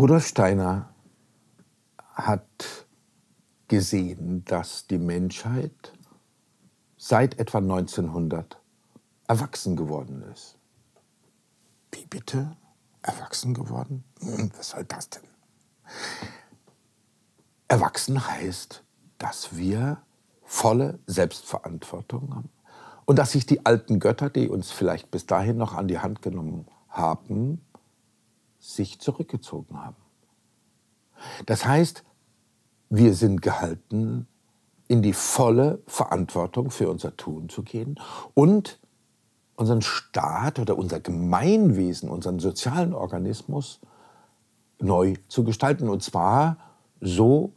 Rudolf Steiner hat gesehen, dass die Menschheit seit etwa 1900 erwachsen geworden ist. Wie bitte? Erwachsen geworden? Hm, was soll das denn? Erwachsen heißt, dass wir volle Selbstverantwortung haben und dass sich die alten Götter, die uns vielleicht bis dahin noch an die Hand genommen haben, sich zurückgezogen haben. Das heißt, wir sind gehalten, in die volle Verantwortung für unser Tun zu gehen und unseren Staat oder unser Gemeinwesen, unseren sozialen Organismus neu zu gestalten. Und zwar so,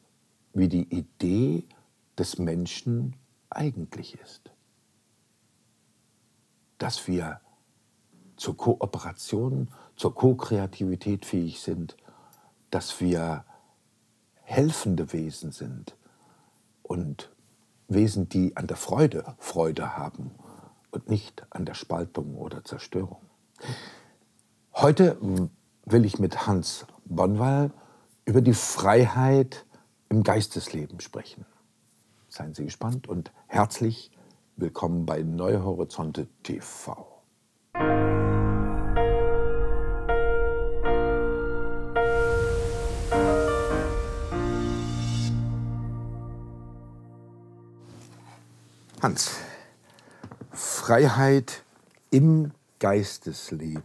wie die Idee des Menschen eigentlich ist. Dass wir zur Kooperation zur Co-Kreativität fähig sind, dass wir helfende Wesen sind und Wesen, die an der Freude Freude haben und nicht an der Spaltung oder Zerstörung. Heute will ich mit Hans Bonwall über die Freiheit im Geistesleben sprechen. Seien Sie gespannt und herzlich willkommen bei Neuhorizonte Horizonte TV. Hans, Freiheit im Geistesleben.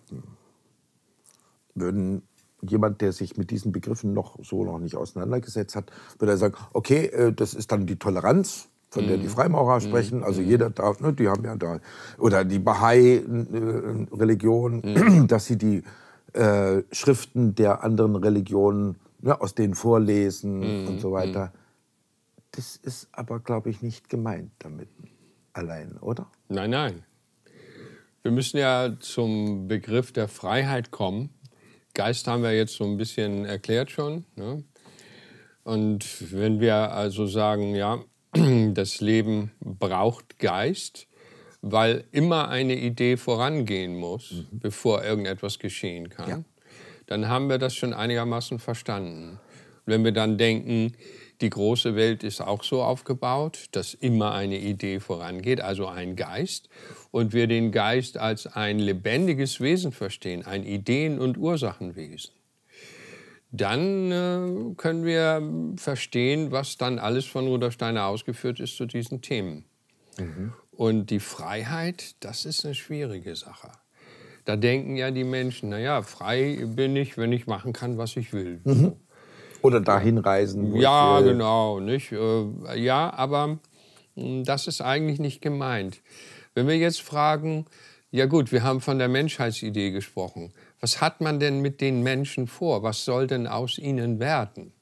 Würden jemand, der sich mit diesen Begriffen noch so noch nicht auseinandergesetzt hat, würde er sagen, okay, äh, das ist dann die Toleranz, von der die mhm. Freimaurer mhm. sprechen. Also mhm. jeder darf, ne, die haben ja da, oder die Bahai-Religion, äh, dass sie die äh, Schriften der anderen Religionen ne, aus denen vorlesen und so weiter. Das ist aber, glaube ich, nicht gemeint damit allein, oder? Nein, nein. Wir müssen ja zum Begriff der Freiheit kommen. Geist haben wir jetzt so ein bisschen erklärt schon. Ne? Und wenn wir also sagen, ja, das Leben braucht Geist, weil immer eine Idee vorangehen muss, mhm. bevor irgendetwas geschehen kann, ja. dann haben wir das schon einigermaßen verstanden. Und wenn wir dann denken, die große Welt ist auch so aufgebaut, dass immer eine Idee vorangeht, also ein Geist. Und wir den Geist als ein lebendiges Wesen verstehen, ein Ideen- und Ursachenwesen. Dann äh, können wir verstehen, was dann alles von Rudolf Steiner ausgeführt ist zu diesen Themen. Mhm. Und die Freiheit, das ist eine schwierige Sache. Da denken ja die Menschen, naja, frei bin ich, wenn ich machen kann, was ich will. Mhm. Oder dahin reisen. Ja, genau. Nicht? Äh, ja, aber hm, das ist eigentlich nicht gemeint. Wenn wir jetzt fragen, ja gut, wir haben von der Menschheitsidee gesprochen. Was hat man denn mit den Menschen vor? Was soll denn aus ihnen werden?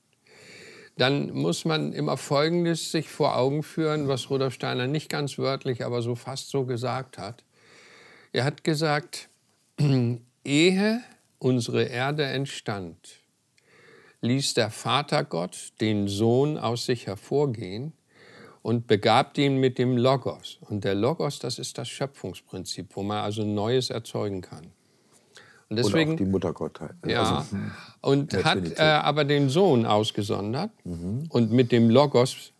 Dann muss man immer Folgendes sich vor Augen führen, was Rudolf Steiner nicht ganz wörtlich, aber so fast so gesagt hat. Er hat gesagt, ehe unsere Erde entstand, ließ der Vater Gott den Sohn aus sich hervorgehen und begab ihn mit dem Logos. Und der Logos, das ist das Schöpfungsprinzip, wo man also Neues erzeugen kann. Und deswegen, und auch die Muttergottheit. Ne? Ja, also, und hat äh, aber den Sohn ausgesondert mhm. und mit dem Logos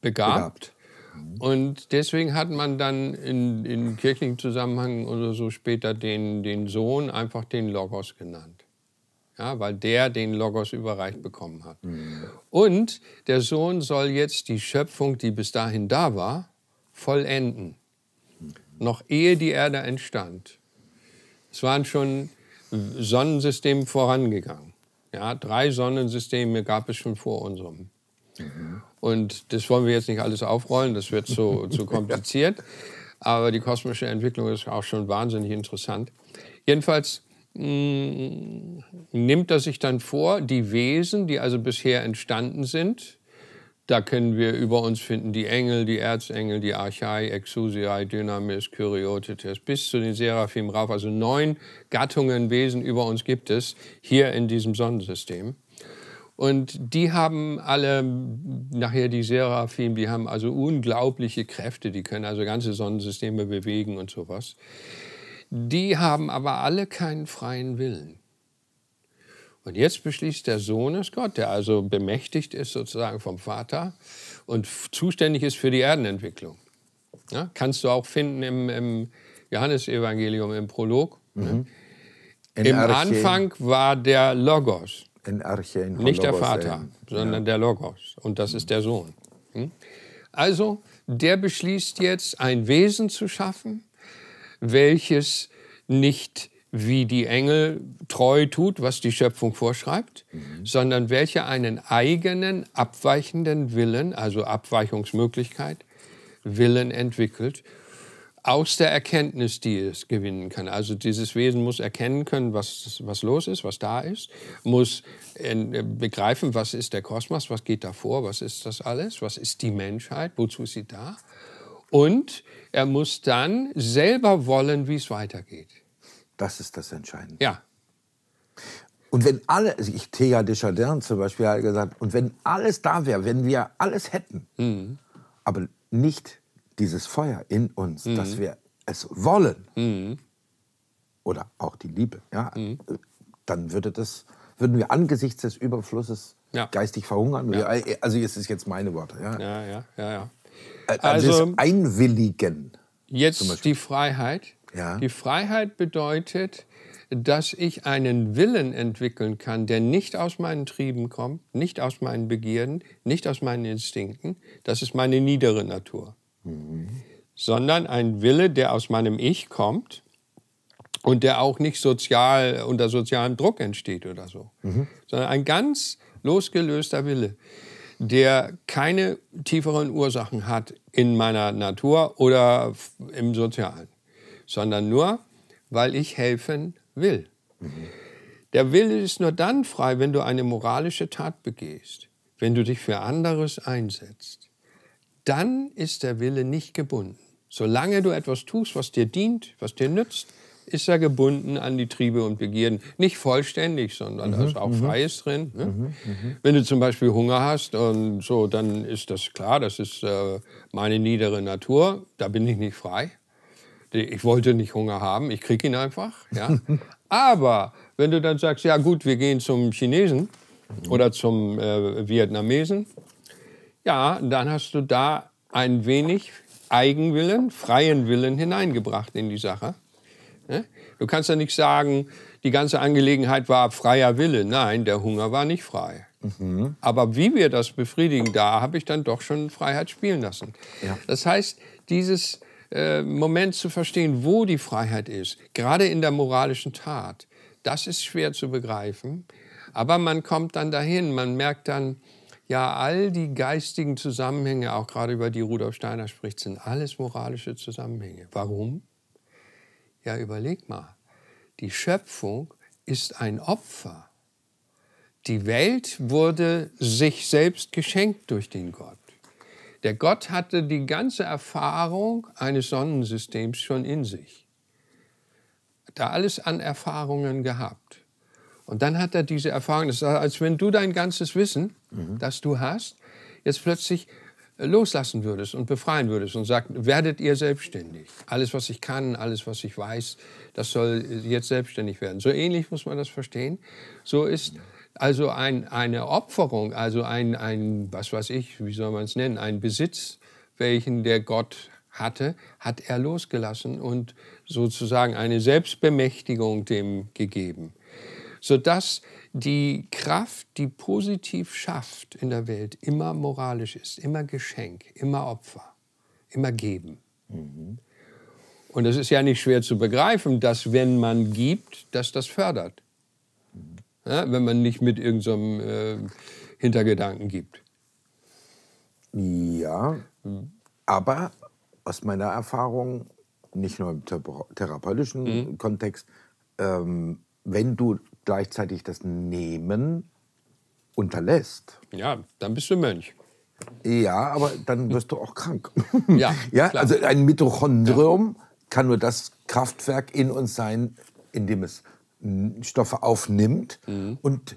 begabt. begabt. Mhm. Und deswegen hat man dann in, in kirchlichen Zusammenhang oder so später den, den Sohn einfach den Logos genannt ja, weil der den Logos überreicht bekommen hat. Mhm. Und der Sohn soll jetzt die Schöpfung, die bis dahin da war, vollenden, mhm. noch ehe die Erde entstand. Es waren schon Sonnensysteme vorangegangen. Ja, drei Sonnensysteme gab es schon vor unserem. Mhm. Und das wollen wir jetzt nicht alles aufrollen, das wird zu, zu kompliziert. Aber die kosmische Entwicklung ist auch schon wahnsinnig interessant. Jedenfalls, hm, nimmt er sich dann vor, die Wesen, die also bisher entstanden sind, da können wir über uns finden die Engel, die Erzengel, die Archai, Exusiai, Dynamis, Kyriotetes, bis zu den Seraphim rauf. Also neun Gattungen, Wesen über uns gibt es hier in diesem Sonnensystem. Und die haben alle, nachher die Seraphim, die haben also unglaubliche Kräfte, die können also ganze Sonnensysteme bewegen und sowas. Die haben aber alle keinen freien Willen. Und jetzt beschließt der Sohn es Gott, der also bemächtigt ist sozusagen vom Vater und zuständig ist für die Erdenentwicklung. Ja, kannst du auch finden im, im Johannesevangelium, im Prolog. Mhm. Ne? Im Anfang war der Logos. Archen, Nicht der Vater, sondern ja. der Logos. Und das ist der Sohn. Hm? Also, der beschließt jetzt, ein Wesen zu schaffen, welches nicht wie die Engel treu tut, was die Schöpfung vorschreibt, mhm. sondern welche einen eigenen abweichenden Willen, also Abweichungsmöglichkeit, Willen entwickelt, aus der Erkenntnis, die es gewinnen kann. Also dieses Wesen muss erkennen können, was, was los ist, was da ist, muss äh, begreifen, was ist der Kosmos, was geht da vor, was ist das alles, was ist die Menschheit, wozu ist sie da und er muss dann selber wollen, wie es weitergeht. Das ist das Entscheidende. Ja. Und wenn alle, also ich, Thea Deschardin zum Beispiel hat gesagt, und wenn alles da wäre, wenn wir alles hätten, mhm. aber nicht dieses Feuer in uns, mhm. dass wir es wollen, mhm. oder auch die Liebe, ja, mhm. dann würde das, würden wir angesichts des Überflusses ja. geistig verhungern. Ja. Also es ist jetzt meine Worte. Ja, ja, ja. ja, ja. Äh, also das also Einwilligen. Jetzt die Freiheit. Ja. Die Freiheit bedeutet, dass ich einen Willen entwickeln kann, der nicht aus meinen Trieben kommt, nicht aus meinen Begierden, nicht aus meinen Instinkten. Das ist meine niedere Natur. Mhm. Sondern ein Wille, der aus meinem Ich kommt und der auch nicht sozial, unter sozialem Druck entsteht oder so. Mhm. Sondern ein ganz losgelöster Wille der keine tieferen Ursachen hat in meiner Natur oder im Sozialen, sondern nur, weil ich helfen will. Mhm. Der Wille ist nur dann frei, wenn du eine moralische Tat begehst, wenn du dich für anderes einsetzt. Dann ist der Wille nicht gebunden. Solange du etwas tust, was dir dient, was dir nützt, ist er gebunden an die Triebe und Begierden. Nicht vollständig, sondern mhm, da ist auch mhm. Freies drin. Ne? Mhm, mhm, Wenn du zum Beispiel Hunger hast und so, dann ist das klar, das ist äh, meine niedere Natur, da bin ich nicht frei. Ich wollte nicht Hunger haben, ich krieg ihn einfach. Ja? Aber wenn du dann sagst, ja gut, wir gehen zum Chinesen oder zum äh, Vietnamesen, ja, dann hast du da ein wenig Eigenwillen, freien Willen hineingebracht in die Sache. Du kannst ja nicht sagen, die ganze Angelegenheit war freier Wille. Nein, der Hunger war nicht frei. Mhm. Aber wie wir das befriedigen, da habe ich dann doch schon Freiheit spielen lassen. Ja. Das heißt, dieses äh, Moment zu verstehen, wo die Freiheit ist, gerade in der moralischen Tat, das ist schwer zu begreifen. Aber man kommt dann dahin, man merkt dann, ja, all die geistigen Zusammenhänge, auch gerade über die Rudolf Steiner spricht, sind alles moralische Zusammenhänge. Warum? Ja, überleg mal. Die Schöpfung ist ein Opfer. Die Welt wurde sich selbst geschenkt durch den Gott. Der Gott hatte die ganze Erfahrung eines Sonnensystems schon in sich. Hat er alles an Erfahrungen gehabt. Und dann hat er diese Erfahrung, das ist, als wenn du dein ganzes Wissen, mhm. das du hast, jetzt plötzlich loslassen würdest und befreien würdest und sagt, werdet ihr selbstständig. Alles, was ich kann, alles, was ich weiß, das soll jetzt selbstständig werden. So ähnlich muss man das verstehen. So ist also ein, eine Opferung, also ein, ein, was weiß ich, wie soll man es nennen, ein Besitz, welchen der Gott hatte, hat er losgelassen und sozusagen eine Selbstbemächtigung dem gegeben. Sodass die Kraft, die positiv schafft in der Welt, immer moralisch ist, immer Geschenk, immer Opfer, immer Geben. Mhm. Und es ist ja nicht schwer zu begreifen, dass wenn man gibt, dass das fördert. Mhm. Ja, wenn man nicht mit irgendeinem so äh, Hintergedanken gibt. Ja, mhm. aber aus meiner Erfahrung, nicht nur im therapeutischen mhm. Kontext, ähm, wenn du gleichzeitig das Nehmen unterlässt. Ja, dann bist du Mönch. Ja, aber dann wirst du auch krank. Ja, ja klar. also ein Mitochondrium ja. kann nur das Kraftwerk in uns sein, in dem es Stoffe aufnimmt mhm. und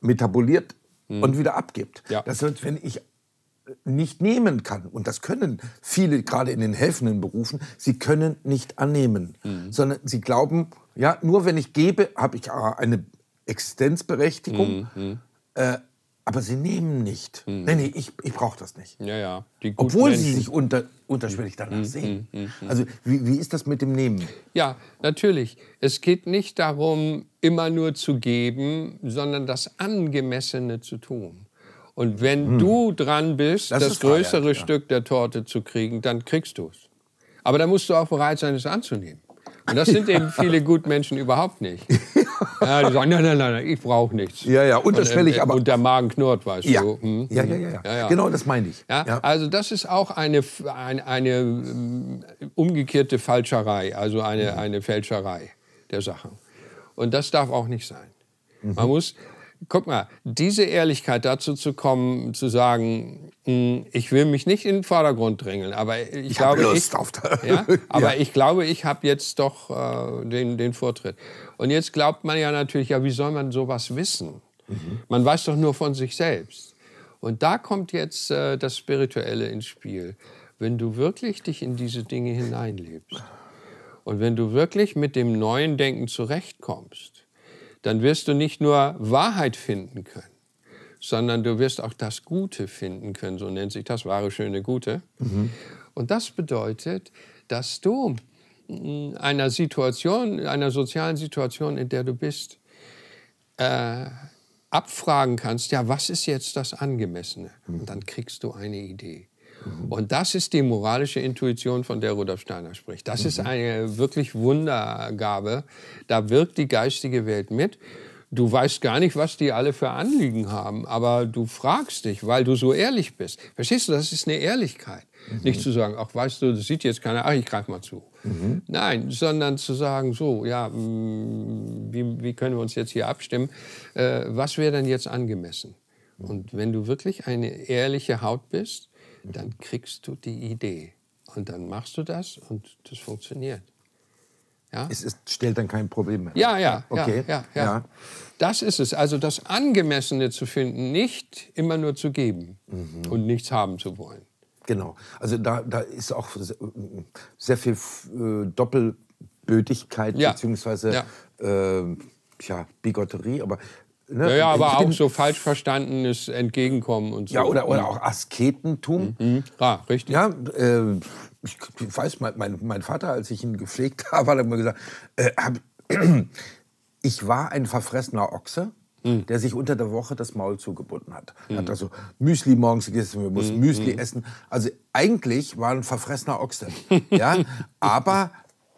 metaboliert mhm. und wieder abgibt. Ja. Das heißt, wenn ich nicht nehmen kann. Und das können viele, gerade in den helfenden Berufen, sie können nicht annehmen, mhm. sondern sie glauben, ja, nur wenn ich gebe, habe ich ah, eine Existenzberechtigung. Mhm, mhm. Äh, aber sie nehmen nicht. Mhm. Nee, nee, ich, ich brauche das nicht. Ja, ja. Obwohl Menschen. sie sich unter, unterschwellig danach mhm. sehen. Mhm, mhm, mhm. Also wie, wie ist das mit dem Nehmen? Ja, natürlich. Es geht nicht darum, immer nur zu geben, sondern das Angemessene zu tun. Und wenn mhm. du dran bist, das, das größere Freiheit, Stück ja. der Torte zu kriegen, dann kriegst du es. Aber dann musst du auch bereit sein, es anzunehmen. Und das sind eben viele Gutmenschen überhaupt nicht. Ja, die sagen, nein, nein, nein, ich brauche nichts. Ja, ja, unterschwellig, äh, aber... Und der Magen knurrt, weißt ja. du. Hm? Ja, ja, ja, ja, ja, genau, das meine ich. Also das ist auch eine, eine, eine ähm, umgekehrte Falscherei, also eine, mhm. eine Fälscherei der Sachen. Und das darf auch nicht sein. Man mhm. muss, guck mal, diese Ehrlichkeit dazu zu kommen, zu sagen, hm, ich will mich nicht in den Vordergrund drängeln, aber ich, ich glaube, Lust ich, auf das. Ja? aber ja. ich glaube, ich habe jetzt doch äh, den, den Vortritt. Und jetzt glaubt man ja natürlich, ja, wie soll man sowas wissen? Mhm. Man weiß doch nur von sich selbst. Und da kommt jetzt äh, das Spirituelle ins Spiel. Wenn du wirklich dich in diese Dinge hineinlebst und wenn du wirklich mit dem neuen Denken zurechtkommst, dann wirst du nicht nur Wahrheit finden können, sondern du wirst auch das Gute finden können, so nennt sich das wahre, schöne, Gute. Mhm. Und das bedeutet, dass du einer Situation, einer sozialen Situation, in der du bist, äh, abfragen kannst, ja, was ist jetzt das Angemessene? Mhm. Und dann kriegst du eine Idee. Und das ist die moralische Intuition, von der Rudolf Steiner spricht. Das mhm. ist eine wirklich Wundergabe. Da wirkt die geistige Welt mit. Du weißt gar nicht, was die alle für Anliegen haben, aber du fragst dich, weil du so ehrlich bist. Verstehst du, das ist eine Ehrlichkeit. Mhm. Nicht zu sagen, ach, weißt du, das sieht jetzt keiner, ach, ich greife mal zu. Mhm. Nein, sondern zu sagen, so, ja, mm, wie, wie können wir uns jetzt hier abstimmen? Äh, was wäre denn jetzt angemessen? Mhm. Und wenn du wirklich eine ehrliche Haut bist, dann kriegst du die Idee. Und dann machst du das und das funktioniert. Ja? Es ist, stellt dann kein Problem mehr. Ja, ja, okay. Ja, ja, ja, Das ist es. Also das Angemessene zu finden, nicht immer nur zu geben mhm. und nichts haben zu wollen. Genau. Also da, da ist auch sehr viel äh, Doppelbötigkeit ja. beziehungsweise äh, ja, Bigotterie, aber Ne? Ja, ja aber auch so falsch verstandenes Entgegenkommen und so. Ja, oder, oder mhm. auch Asketentum. Mhm. Ja, mhm. ah, richtig. Ja, äh, ich, ich, weiß, mein, mein, Vater, als ich ihn gepflegt habe, hat er mir gesagt, äh, hab, ich war ein verfressener Ochse. Mhm. der sich unter der Woche das Maul zugebunden hat. Mhm. Hat also Müsli morgens gegessen, wir mussten mhm. Müsli mhm. essen. Also eigentlich war ein verfressener Ochse. ja? Aber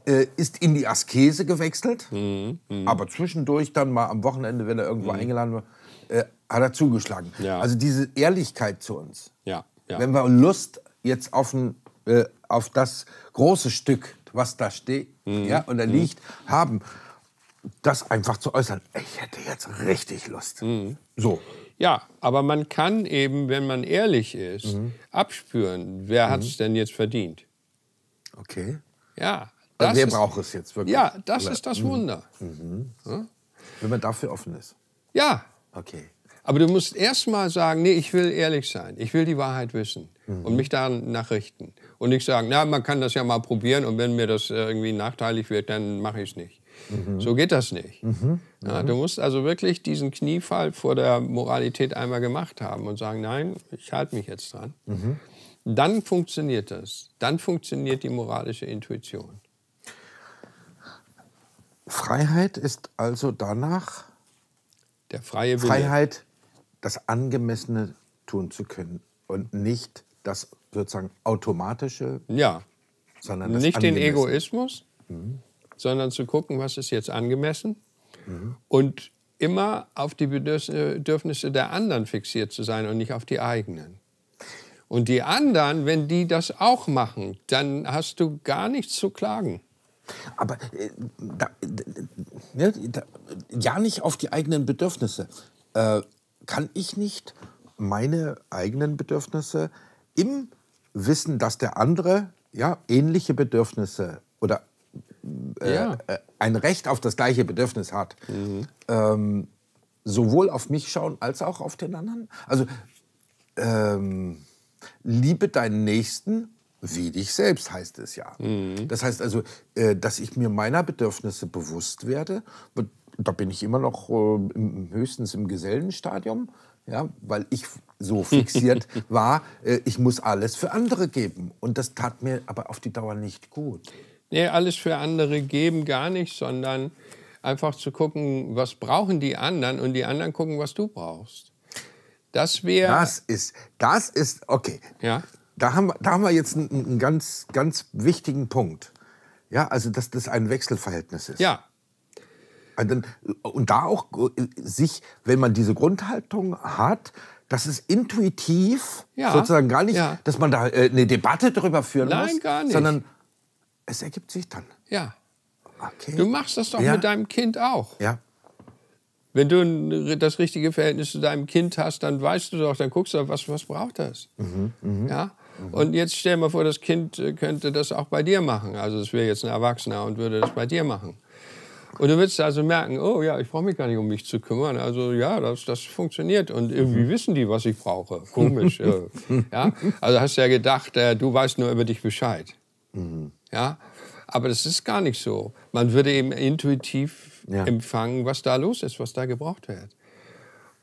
äh, ist in die Askese gewechselt, mhm, mh. aber zwischendurch dann mal am Wochenende, wenn er irgendwo mhm. eingeladen war, äh, hat er zugeschlagen. Ja. Also diese Ehrlichkeit zu uns. Ja, ja. Wenn wir Lust jetzt auf, ein, äh, auf das große Stück, was da steht mhm. ja, und da mhm. liegt, haben, das einfach zu äußern. Ich hätte jetzt richtig Lust. Mhm. So. Ja, aber man kann eben, wenn man ehrlich ist, mhm. abspüren, wer hat es denn jetzt verdient. Okay. Ja, also das also wir brauchen es jetzt wirklich. Ja, das ist das mhm. Wunder. Mhm. Wenn man dafür offen ist. Ja. Okay. Aber du musst erst mal sagen, nee, ich will ehrlich sein. Ich will die Wahrheit wissen mhm. und mich danach richten. Und nicht sagen, na, man kann das ja mal probieren und wenn mir das äh, irgendwie nachteilig wird, dann mache ich es nicht. Mhm. So geht das nicht. Mhm. mhm. Ja, du musst also wirklich diesen Kniefall vor der Moralität einmal gemacht haben und sagen, nein, ich halte mich jetzt dran. Mhm. Dann funktioniert das. Dann funktioniert die moralische Intuition. Freiheit ist also danach der freie Wille. Freiheit, das Angemessene tun zu können und nicht das sozusagen automatische. Ja. Sondern das nicht den Egoismus, mhm. sondern zu gucken, was ist jetzt angemessen mhm. und immer auf die Bedürfnisse der anderen fixiert zu sein und nicht auf die eigenen. Und die anderen, wenn die das auch machen, dann hast du gar nichts zu klagen. Aber äh, da, ne, da, ja nicht auf die eigenen Bedürfnisse. Äh, kann ich nicht meine eigenen Bedürfnisse im Wissen, dass der andere ja, ähnliche Bedürfnisse oder äh, ja. Äh, ein Recht auf das gleiche Bedürfnis hat, mhm. ähm, sowohl auf mich schauen als auch auf den anderen? Also ähm, liebe deinen Nächsten wie dich selbst, heißt es ja. Mhm. Das heißt also, äh, dass ich mir meiner Bedürfnisse bewusst werde. Da bin ich immer noch äh, höchstens im Gesellenstadium, ja, weil ich so fixiert war, äh, ich muss alles für andere geben. Und das tat mir aber auf die Dauer nicht gut. Nee, alles für andere geben gar nicht, sondern einfach zu gucken, was brauchen die anderen und die anderen gucken, was du brauchst. Das wäre. Das ist, das ist, okay. Ja da haben, da haben wir jetzt einen, einen ganz, ganz wichtigen Punkt. Ja, also dass das ein Wechselverhältnis ist. Ja. Also, und da auch äh, sich, wenn man diese Grundhaltung hat, dass es intuitiv ja. sozusagen gar nicht, ja. dass man da äh, eine Debatte darüber führen Nein, muss, gar nicht. sondern es ergibt sich dann. Ja. Okay. Du machst das doch ja. mit deinem Kind auch. Ja. Wenn du das richtige Verhältnis zu deinem Kind hast, dann weißt du doch, dann guckst du, was, was braucht das. Mhm, mh. Ja. Mhm. Und jetzt stell mal vor, das Kind äh, könnte das auch bei dir machen. Also es wäre jetzt ein Erwachsener und würde das bei dir machen. Und du würdest also merken, oh ja, ich brauche mich gar nicht um mich zu kümmern. Also ja, das, das funktioniert. Und irgendwie mhm. wissen die, was ich brauche. Komisch. ja? Also hast du ja gedacht, äh, du weißt nur über dich Bescheid. Mhm. Ja? Aber das ist gar nicht so. Man würde eben intuitiv ja. empfangen, was da los ist, was da gebraucht wird.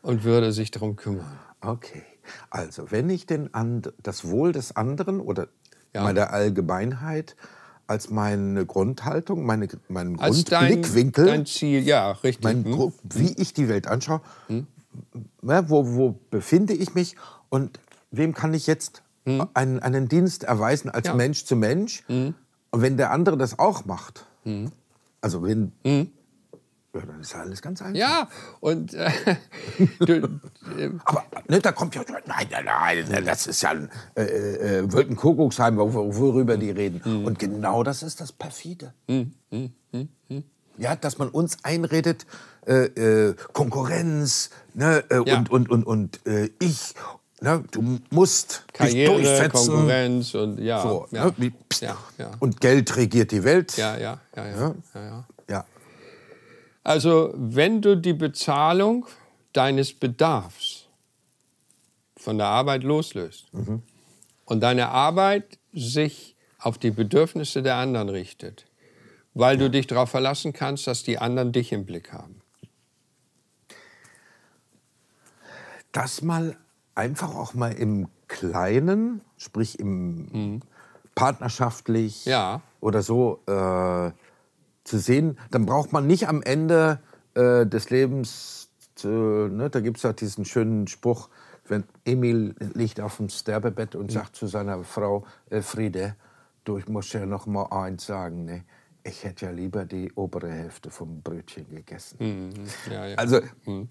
Und würde sich darum kümmern. Okay. Also, wenn ich den And das Wohl des anderen oder ja. meiner Allgemeinheit als meine Grundhaltung, meine, meinen als Grundblickwinkel, dein, dein Ziel, ja, richtig. Mein, hm. Wie hm? ich die Welt anschaue, hm. Ne, wo, wo befinde ich mich und wem kann ich jetzt hm. einen, einen Dienst erweisen als ja. Mensch zu Mensch? Hm? Und wenn der andere das auch macht, hm? also wenn ja, dann ist alles ganz einfach. Ja, und. Äh, du, äh, Aber ne, da kommt ja. Nein, nein, nein, ne, das ist ja ein äh, äh, äh Wolkenkuckucksheim, worüber die reden. Mhm. Und genau das ist das Perfide. Mhm. Mhm. mhm, mhm. Ja, dass man uns einredet, äh, äh Konkurrenz ne, ja. und, und, und, und ich. Ne, du musst Karriere, dich durchsetzen. Konkurrenz und ja. So, ja. Ne, wie, ja, Und Geld regiert die Welt. ja, ja, ja. ja, ja. Also wenn du die Bezahlung deines Bedarfs von der Arbeit loslöst mhm. und deine Arbeit sich auf die Bedürfnisse der anderen richtet, weil ja. du dich darauf verlassen kannst, dass die anderen dich im Blick haben. Das mal einfach auch mal im Kleinen, sprich im mhm. partnerschaftlich ja. oder so, äh, zu sehen, dann braucht man nicht am Ende äh, des Lebens, äh, ne, da gibt es ja diesen schönen Spruch, wenn Emil liegt auf dem Sterbebett und mhm. sagt zu seiner Frau, äh, Friede, du, ich muss ja noch mal eins sagen, ne? ich hätte ja lieber die obere Hälfte vom Brötchen gegessen. Mhm. Ja, ja. Also mhm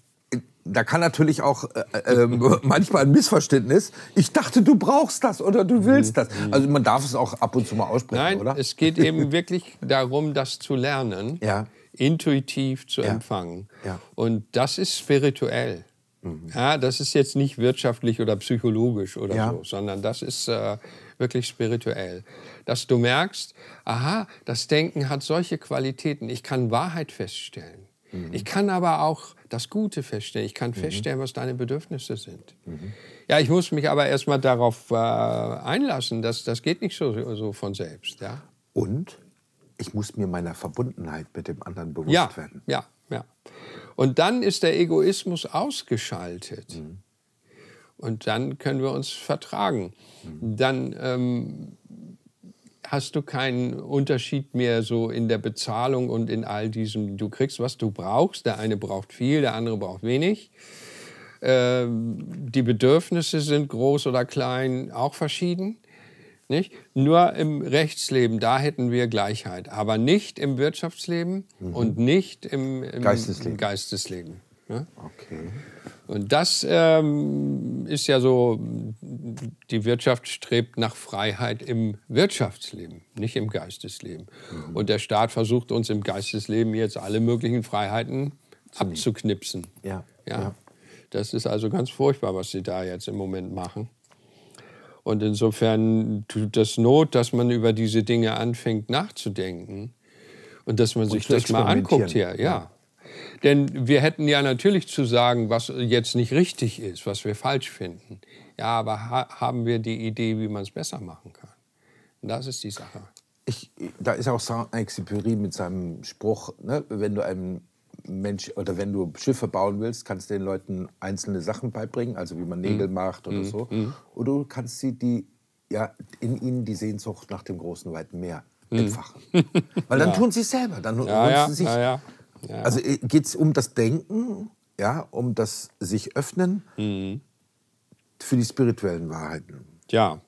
da kann natürlich auch äh, äh, ähm, manchmal ein Missverständnis. Ich dachte, du brauchst das oder du willst das. Mhm. Also man darf es auch ab und zu mal aussprechen, Nein, oder? Es geht eben wirklich darum, das zu lernen, ja. intuitiv zu ja. empfangen. Ja. Und das ist spirituell. Mhm. Ja, das ist jetzt nicht wirtschaftlich oder psychologisch oder so, sondern das ist äh, wirklich spirituell. Dass du merkst, aha, das Denken hat solche Qualitäten. Ich kann Wahrheit feststellen. Mhm. Ich kann aber auch das Gute feststellen. Ich kann mhm. feststellen, was deine Bedürfnisse sind. Mhm. Ja, ich muss mich aber erstmal darauf äh, einlassen. Das, das geht nicht so, so von selbst. Ja? Und ich muss mir meiner Verbundenheit mit dem anderen bewusst ja, werden. Ja, ja. Und dann ist der Egoismus ausgeschaltet. Mhm. Und dann können wir uns vertragen. Mhm. Dann ähm, hast du keinen Unterschied mehr so in der Bezahlung und in all diesem. Du kriegst, was du brauchst. Der eine braucht viel, der andere braucht wenig. Ähm, die Bedürfnisse sind groß oder klein auch verschieden. Nicht? Nur im Rechtsleben, da hätten wir Gleichheit, aber nicht im Wirtschaftsleben mhm. und nicht im, im Geistesleben. Im Geistesleben ne? Okay. Und das ähm, ist ja so, die Wirtschaft strebt nach Freiheit im Wirtschaftsleben, nicht im Geistesleben. Mhm. Und der Staat versucht uns im Geistesleben jetzt alle möglichen Freiheiten abzuknipsen. Ja. ja. Ja. Das ist also ganz furchtbar, was sie da jetzt im Moment machen. Und insofern tut das Not, dass man über diese Dinge anfängt nachzudenken und dass man sich das mal anguckt hier. ja. ja. Denn wir hätten ja natürlich zu sagen, was jetzt nicht richtig ist, was wir falsch finden. Ja, aber ha haben wir die Idee, wie man es besser machen kann? Und das ist die Sache. Ich, da ist auch Saint-Exupéry mit seinem Spruch, ne, wenn du einem Mensch oder wenn du Schiffe bauen willst, kannst du den Leuten einzelne Sachen beibringen, also wie man mhm. Nägel mhm. macht oder mhm. so. Oder mhm. du kannst sie die ja in ihnen die Sehnsucht nach dem großen weiten Meer mhm. entfachen, weil dann ja. tun sie es selber, dann ja, nutzen ja, sie sich. Ja, ja. Also äh, geht es um das Denken, ja, um das sich öffnen mhm. für die spirituellen Wahrheiten. Ja.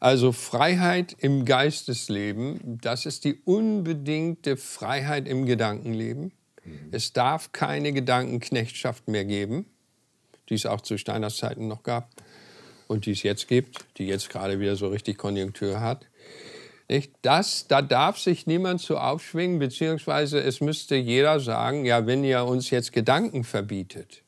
Also Freiheit im Geistesleben, das ist die unbedingte Freiheit im Gedankenleben. Mhm. Es darf keine Gedankenknechtschaft mehr geben, die es auch zu Steiners Zeiten noch gab und die es jetzt gibt, die jetzt gerade wieder so richtig Konjunktur hat. Nicht? Das, da darf sich niemand zu aufschwingen, beziehungsweise es müsste jeder sagen, ja, wenn ihr uns jetzt Gedanken verbietet,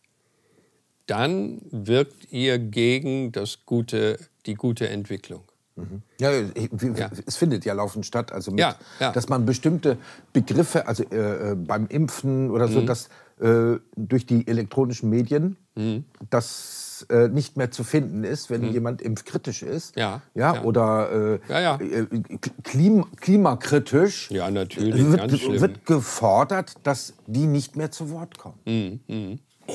dann wirkt ihr gegen das gute, die gute Entwicklung. Mhm. Ja, ich, ja, es findet ja laufend statt, also mit, ja, ja. dass man bestimmte Begriffe, also äh, äh beim Impfen oder so, mhm. dass äh, durch die elektronischen Medien, mhm. das äh, nicht mehr zu finden ist, wenn mhm. jemand impfkritisch ist. Ja. Ja, ja. oder äh, ja, äh, Klima, klimakritisch. Ja, natürlich. Wird, wird, gefordert, dass die nicht mehr zu Wort kommen. Mhm. mhm. Äh,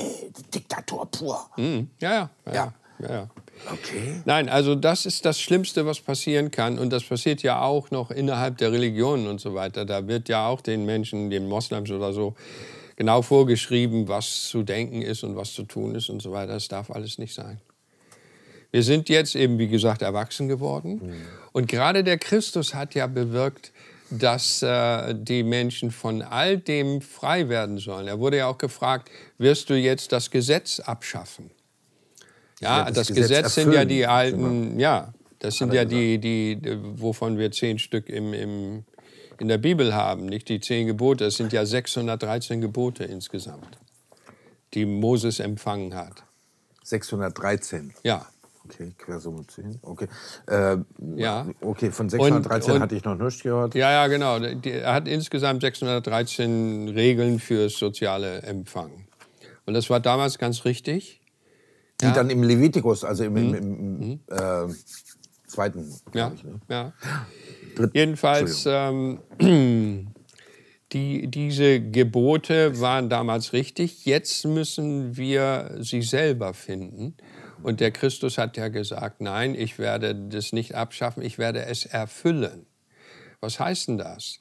Diktatur pur. Mhm. ja. ja. ja. Okay. Nein, also das ist das Schlimmste, was passieren kann. Und das passiert ja auch noch innerhalb der Religionen und so weiter. Da wird ja auch den Menschen, den Moslems oder so, genau vorgeschrieben, was zu denken ist und was zu tun ist und so weiter. Das darf alles nicht sein. Wir sind jetzt eben, wie gesagt, erwachsen geworden. Mhm. Und gerade der Christus hat ja bewirkt, dass äh, die Menschen von all dem frei werden sollen. Er wurde ja auch gefragt, wirst du jetzt das Gesetz abschaffen? Ja, das, das, Gesetz, Gesetz sind ja die alten, genau. ja, das sind ja die, die, wovon wir zehn Stück im, im in der Bibel haben, nicht die zehn Gebote. Es sind ja 613 Gebote insgesamt, die Moses empfangen hat. 613? Ja. Okay, Quersumme 10. Okay. Äh, ja. Okay, von 613 und, und, hatte ich noch nichts gehört. Ja, ja, genau. er hat insgesamt 613 Regeln fürs soziale Empfangen. Und das war damals ganz richtig. Die ja. dann im Leviticus, also im, mhm. im, im, im äh, zweiten, ja, ich, ne? ja. Jedenfalls, ähm, die, diese Gebote waren damals richtig. Jetzt müssen wir sie selber finden. Und der Christus hat ja gesagt, nein, ich werde das nicht abschaffen, ich werde es erfüllen. Was heißt denn das?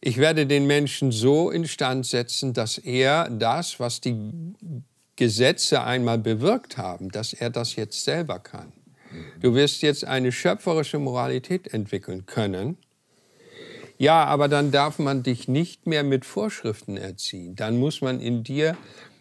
Ich werde den Menschen so instand setzen, dass er das, was die Gesetze einmal bewirkt haben, dass er das jetzt selber kann. Du wirst jetzt eine schöpferische Moralität entwickeln können. Ja, aber dann darf man dich nicht mehr mit Vorschriften erziehen. Dann muss man in dir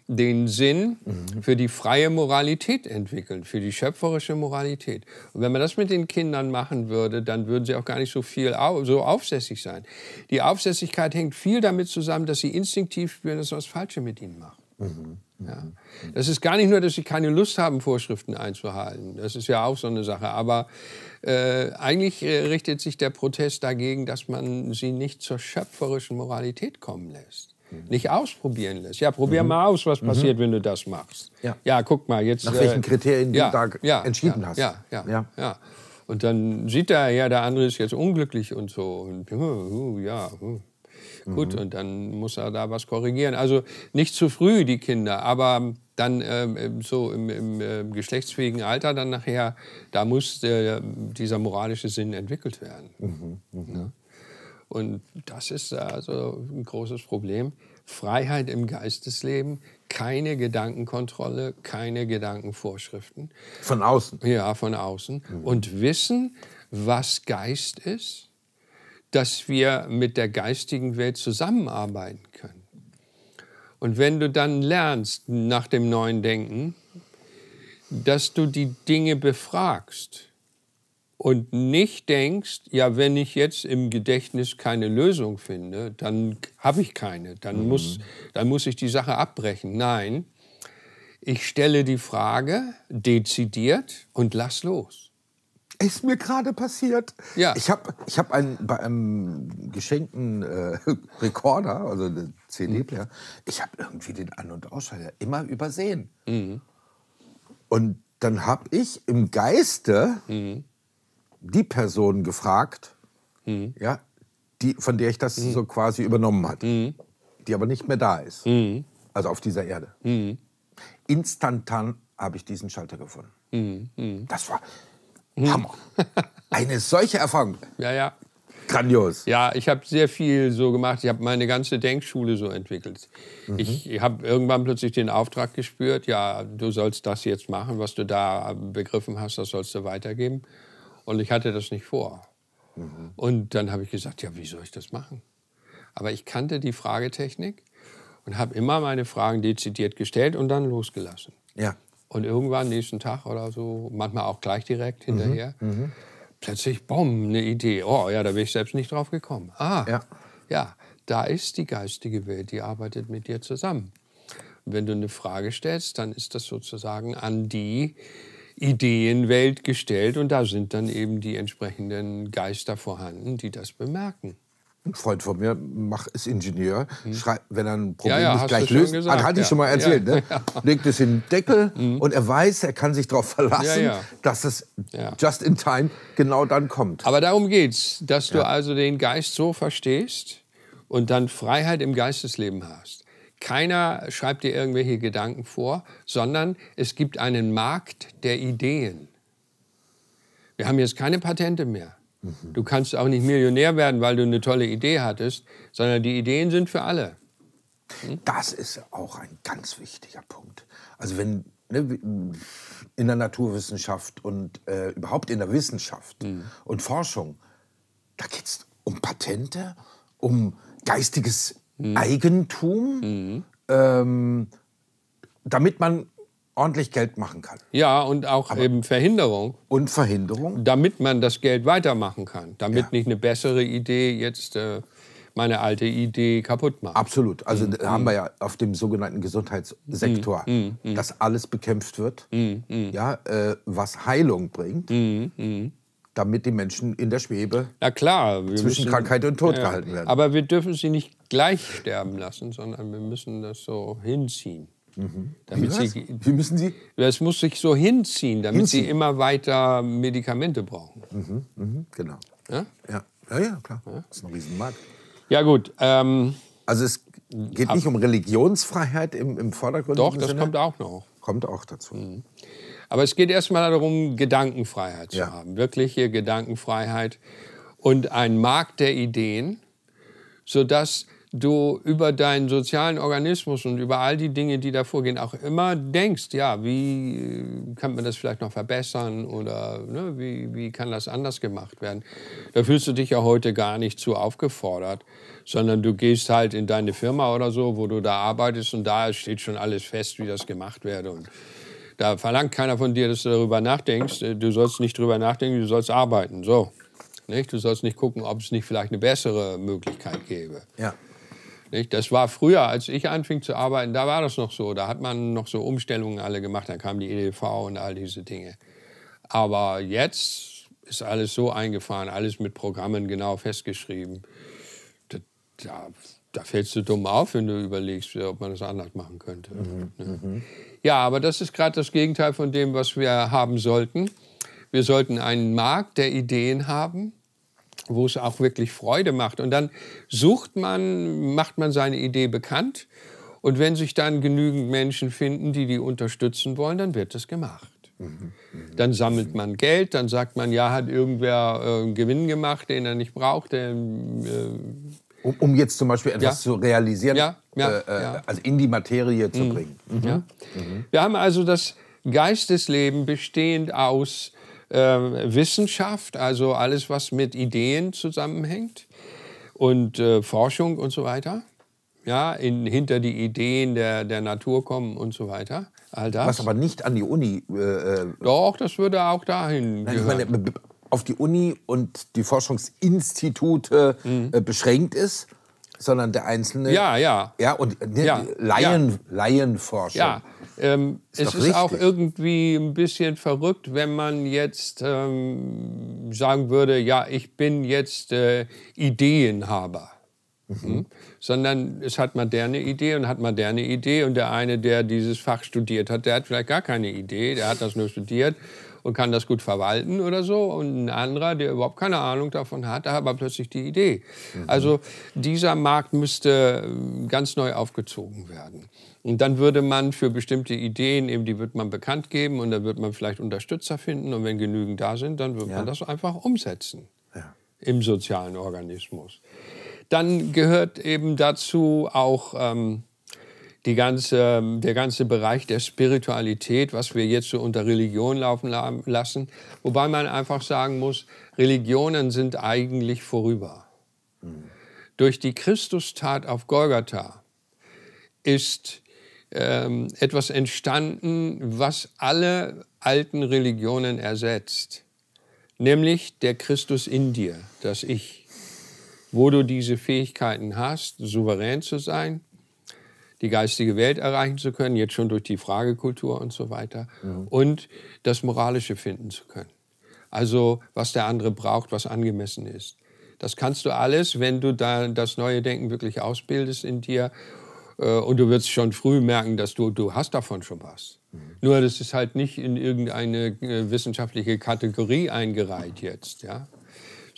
den Sinn für die freie Moralität entwickeln, für die schöpferische Moralität. Und wenn man das mit den Kindern machen würde, dann würden sie auch gar nicht so viel au so aufsässig sein. Die Aufsässigkeit hängt viel damit zusammen, dass sie instinktiv spüren, dass man das Falsche mit ihnen macht. Mhm. Ja. Das ist gar nicht nur, dass sie keine Lust haben, Vorschriften einzuhalten. Das ist ja auch so eine Sache. Aber äh, eigentlich äh, richtet sich der Protest dagegen, dass man sie nicht zur schöpferischen Moralität kommen lässt. Mhm. Nicht ausprobieren lässt. Ja, probier mhm. mal aus, was mhm. passiert, wenn du das machst. Ja, ja guck mal jetzt. Nach welchen äh, Kriterien ja, du da ja, entschieden hast. ja, ja. ja. Und dann sieht er, ja, der andere ist jetzt unglücklich und so. Und, ja, ja. Hm. Gut, mhm. und dann muss er da was korrigieren. Also nicht zu früh die Kinder, aber dann ähm, so im, im äh, geschlechtsfähigen Alter dann nachher, da muss äh, dieser moralische Sinn entwickelt werden. Mhm. Mhm. Ja? Ne? Und das ist also ein großes Problem. Freiheit im Geistesleben, keine Gedankenkontrolle, keine Gedankenvorschriften. Von außen? Ja, von außen. Mhm. Und wissen, was Geist ist, dass wir mit der geistigen Welt zusammenarbeiten können. Und wenn du dann lernst nach dem neuen Denken, dass du die Dinge befragst und nicht denkst, ja, wenn ich jetzt im Gedächtnis keine Lösung finde, dann habe ich keine, dann, mhm. muss, dann muss ich die Sache abbrechen. Nein, ich stelle die Frage dezidiert und lass los. Ist mir gerade passiert. Ja. Ich habe ich hab einen, bei einem geschenkten äh, Rekorder, also CD-Player, mhm. ich habe irgendwie den An- und Ausschalter immer übersehen. Mhm. Und dann habe ich im Geiste mhm. die Person gefragt, mhm. ja, die, von der ich das mhm. so quasi übernommen hat, mhm. die aber nicht mehr da ist. Also auf dieser Erde. Instantan habe ich diesen Schalter gefunden. Das war hm. Hammer. Eine solche Erfahrung. Ja, ja. Grandios. Ja, ich habe sehr viel so gemacht. Ich habe meine ganze Denkschule so entwickelt. Mhm. Ich habe irgendwann plötzlich den Auftrag gespürt, ja, du sollst das jetzt machen, was du da begriffen hast, das sollst du weitergeben. Und ich hatte das nicht vor. Mhm. Und dann habe ich gesagt, ja, wie soll ich das machen? Aber ich kannte die Fragetechnik und habe immer meine Fragen dezidiert gestellt und dann losgelassen. Ja. Und irgendwann, nächsten Tag oder so, manchmal auch gleich direkt hinterher, mhm, mhm. plötzlich, bumm, eine Idee. Oh ja, da bin ich selbst nicht drauf gekommen. Ah, ja. ja, da ist die geistige Welt, die arbeitet mit dir zusammen. wenn du eine Frage stellst, dann ist das sozusagen an die Ideenwelt gestellt und da sind dann eben die entsprechenden Geister vorhanden, die das bemerken. Ein Freund von mir mach, ist Ingenieur. Mhm. Schrei, wenn er ein Problem ja, ja, nicht gleich löst, gesagt, hatte ich schon mal erzählt, ne? legt es in den Deckel mhm. und er weiß, er kann sich darauf verlassen, dass es just in time genau dann kommt. Aber darum geht's, dass du also den Geist so verstehst und dann Freiheit im Geistesleben hast. Keiner schreibt dir irgendwelche Gedanken vor, sondern es gibt einen Markt der Ideen. Wir haben jetzt keine Patente mehr. Du kannst auch nicht Millionär werden, weil du eine tolle Idee hattest, sondern die Ideen sind für alle. Hm? Das ist auch ein ganz wichtiger Punkt. Also wenn ne, in der Naturwissenschaft und äh, überhaupt in der Wissenschaft mhm. und Forschung, da geht es um Patente, um geistiges mhm. Eigentum, hm. ähm, damit man ordentlich Geld machen kann. Ja, und auch Aber eben Verhinderung. Und Verhinderung? Damit man das Geld weitermachen kann. Damit ja. nicht eine bessere Idee jetzt äh, meine alte Idee kaputt macht. Absolut. Also mhm. Äh, haben wir mhm. ja auf dem sogenannten Gesundheitssektor, mhm. mhm. mhm. dass alles bekämpft wird, mhm. ja, äh, was Heilung bringt. Damit die Menschen in der Schwebe klar, zwischen müssen, Krankheit und Tod ja, gehalten werden. Aber wir dürfen sie nicht gleich sterben lassen, sondern wir müssen das so hinziehen. Mhm. Damit Wie, sie, Wie müssen Sie? Das muss sich so hinziehen, damit hinziehen. sie immer weiter Medikamente brauchen. Mhm. Mhm. Genau. Ja? Ja. ja, ja klar. Ja? Das ist ein Riesenmarkt. Ja, gut. Ähm, also es geht nicht um Religionsfreiheit im, im Vordergrund. Doch, im das Sinne? kommt auch noch. Kommt auch dazu. Mhm. Aber es geht erstmal darum, Gedankenfreiheit zu ja. haben. Wirkliche Gedankenfreiheit und ein Markt der Ideen, sodass du über deinen sozialen Organismus und über all die Dinge, die da vorgehen, auch immer denkst, ja, wie äh, kann man das vielleicht noch verbessern oder ne, wie, wie kann das anders gemacht werden, da fühlst du dich ja heute gar nicht zu aufgefordert, sondern du gehst halt in deine Firma oder so, wo du da arbeitest und da steht schon alles fest, wie das gemacht werde und da verlangt keiner von dir, dass du darüber nachdenkst. Äh, du sollst nicht darüber nachdenken, du sollst arbeiten. So. Nicht? Du sollst nicht gucken, ob es nicht vielleicht eine bessere Möglichkeit gäbe. Ja. Nicht? Das war früher, als ich anfing zu arbeiten, da war das noch so. Da hat man noch so Umstellungen alle gemacht, Dann kam die EDV und all diese Dinge. Aber jetzt ist alles so eingefahren, alles mit Programmen genau festgeschrieben. Da, da, da fällst du dumm auf, wenn du überlegst, ob man das anders machen könnte. Mhm. Ne? Mhm. Ja, aber das ist gerade das Gegenteil von dem, was wir haben sollten. Wir sollten einen Markt der Ideen haben, wo es auch wirklich Freude macht. Und dann sucht man, macht man seine Idee bekannt. Und wenn sich dann genügend Menschen finden, die die unterstützen wollen, dann wird das gemacht. Dann sammelt man Geld, dann sagt man, ja, hat irgendwer äh, einen Gewinn gemacht, den er nicht braucht. Der, ähm, äh, um, um, jetzt zum Beispiel etwas ja. zu realisieren, ja, ja, äh, äh also in die Materie zu mhm. bringen. Mhm. Wir haben also das Geistesleben bestehend aus äh, Wissenschaft, also alles, was mit Ideen zusammenhängt und äh, Forschung und so weiter. Ja, in, hinter die Ideen der, der Natur kommen und so weiter. All das. Was aber nicht an die Uni. Äh, äh Doch, das würde auch dahin. Nein, ich meine, auf die Uni und die Forschungsinstitute mhm. Äh, beschränkt ist, sondern der einzelne. Ja, ja. Ja, und äh, ne, ja, Laien, ja. Laienforschung. Ja. Ähm, ist es ist richtig. auch irgendwie ein bisschen verrückt, wenn man jetzt ähm, sagen würde, ja, ich bin jetzt äh, Ideenhaber. Mhm. Hm? Sondern es hat moderne Idee und hat moderne Idee und der eine, der dieses Fach studiert hat, der hat vielleicht gar keine Idee, der hat das nur studiert und kann das gut verwalten oder so und ein anderer, der überhaupt keine Ahnung davon hat, der hat aber plötzlich die Idee. Mhm. Also dieser Markt müsste ähm, ganz neu aufgezogen werden. Und dann würde man für bestimmte Ideen eben, die wird man bekannt geben und dann wird man vielleicht Unterstützer finden und wenn genügend da sind, dann wird ja. man das einfach umsetzen ja. im sozialen Organismus. Dann gehört eben dazu auch ähm, die ganze, der ganze Bereich der Spiritualität, was wir jetzt so unter Religion laufen lassen, wobei man einfach sagen muss, Religionen sind eigentlich vorüber. Mhm. Durch die Christustat auf Golgatha ist ähm, etwas entstanden, was alle alten Religionen ersetzt, nämlich der Christus in dir, das Ich, wo du diese Fähigkeiten hast, souverän zu sein, die geistige Welt erreichen zu können, jetzt schon durch die Fragekultur und so weiter, mhm. und das Moralische finden zu können. Also was der andere braucht, was angemessen ist. Das kannst du alles, wenn du da das neue Denken wirklich ausbildest in dir äh, und du wirst schon früh merken, dass du, du hast davon schon was. Mhm. Nur das ist halt nicht in irgendeine äh, wissenschaftliche Kategorie eingereiht jetzt, ja.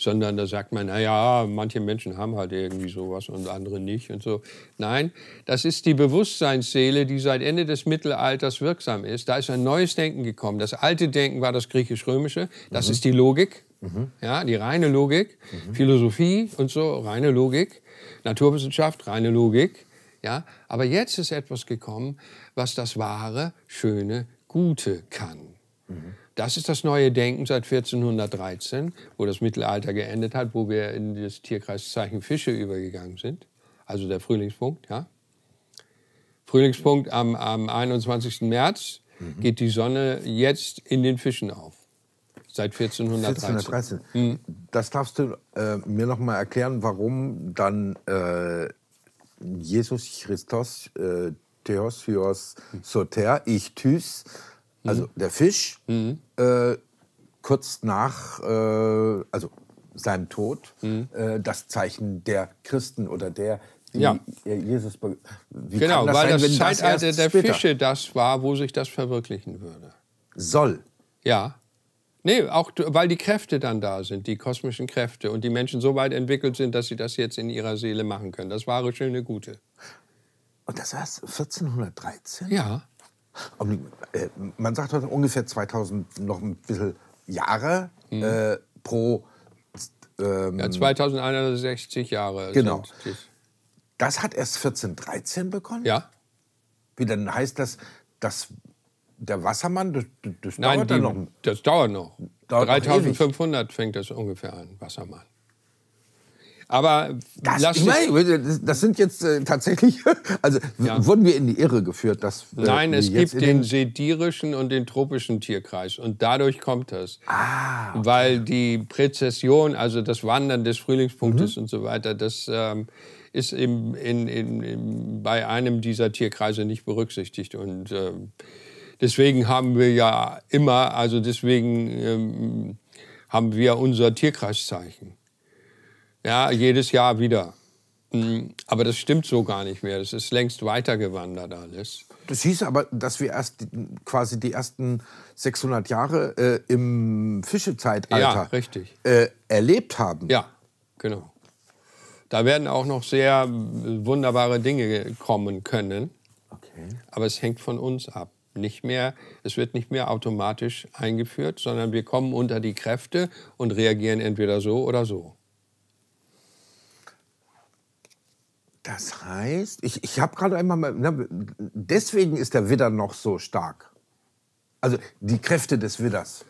Sondern da sagt man, naja, manche Menschen haben halt irgendwie sowas und andere nicht und so. Nein, das ist die Bewusstseinsseele, die seit Ende des Mittelalters wirksam ist. Da ist ein neues Denken gekommen. Das alte Denken war das griechisch-römische. Das mhm. ist die Logik, mhm. ja, die reine Logik. Mhm. Philosophie und so, reine Logik. Naturwissenschaft, reine Logik. Ja? Aber jetzt ist etwas gekommen, was das wahre, schöne, gute kann. Das ist das neue Denken seit 1413, wo das Mittelalter geendet hat, wo wir in das Tierkreiszeichen Fische übergegangen sind. Also der Frühlingspunkt. Ja? Frühlingspunkt am, am 21. März mhm. geht die Sonne jetzt in den Fischen auf. Seit 1413. 1413. Mhm. Das darfst du äh, mir noch mal erklären, warum dann äh, Jesus Christos, äh, Theosios Soter, ich, Thys, also mhm. der Fisch, mhm. äh, kurz nach äh, also seinem Tod, mhm. äh, das Zeichen der Christen oder der die ja. Äh, Jesus. Wie genau, das weil sein, das Zeitalter das der Fische das war, wo sich das verwirklichen würde. Soll. Ja. Nee, auch weil die Kräfte dann da sind, die kosmischen Kräfte und die Menschen so weit entwickelt sind, dass sie das jetzt in ihrer Seele machen können. Das wahre, schöne, gute. Und das war 1413? Ja. Um, äh, man sagt heute ungefähr 2000 noch ein bisschen Jahre mhm. äh, pro. Ähm, ja, 2160 Jahre. Genau. Das hat erst 1413 begonnen? Ja. Wie dann heißt das, dass der Wassermann, das, das Nein, dauert die, noch. Das dauert noch. Dauert 3500 fängt das ungefähr an, Wassermann. Aber das, ich meine, das sind jetzt äh, tatsächlich, also ja. wurden wir in die Irre geführt. Dass, Nein, es gibt den, den sedirischen und den tropischen Tierkreis und dadurch kommt das. Ah, okay. Weil die Präzession, also das Wandern des Frühlingspunktes mhm. und so weiter, das ähm, ist in, in, in, bei einem dieser Tierkreise nicht berücksichtigt und ähm, Deswegen haben wir ja immer, also deswegen ähm, haben wir unser Tierkreiszeichen. Ja, jedes Jahr wieder. Mm, aber das stimmt so gar nicht mehr. Das ist längst weitergewandert alles. Das hieß aber, dass wir erst quasi die ersten 600 Jahre äh, im Fischezeitalter ja, äh, erlebt haben. Ja, genau. Da werden auch noch sehr äh, wunderbare Dinge kommen können. Okay. Aber es hängt von uns ab nicht mehr, es wird nicht mehr automatisch eingeführt, sondern wir kommen unter die Kräfte und reagieren entweder so oder so. Das heißt, ich, ich habe gerade einmal, ne, deswegen ist der Widder noch so stark. Also die Kräfte des Widders.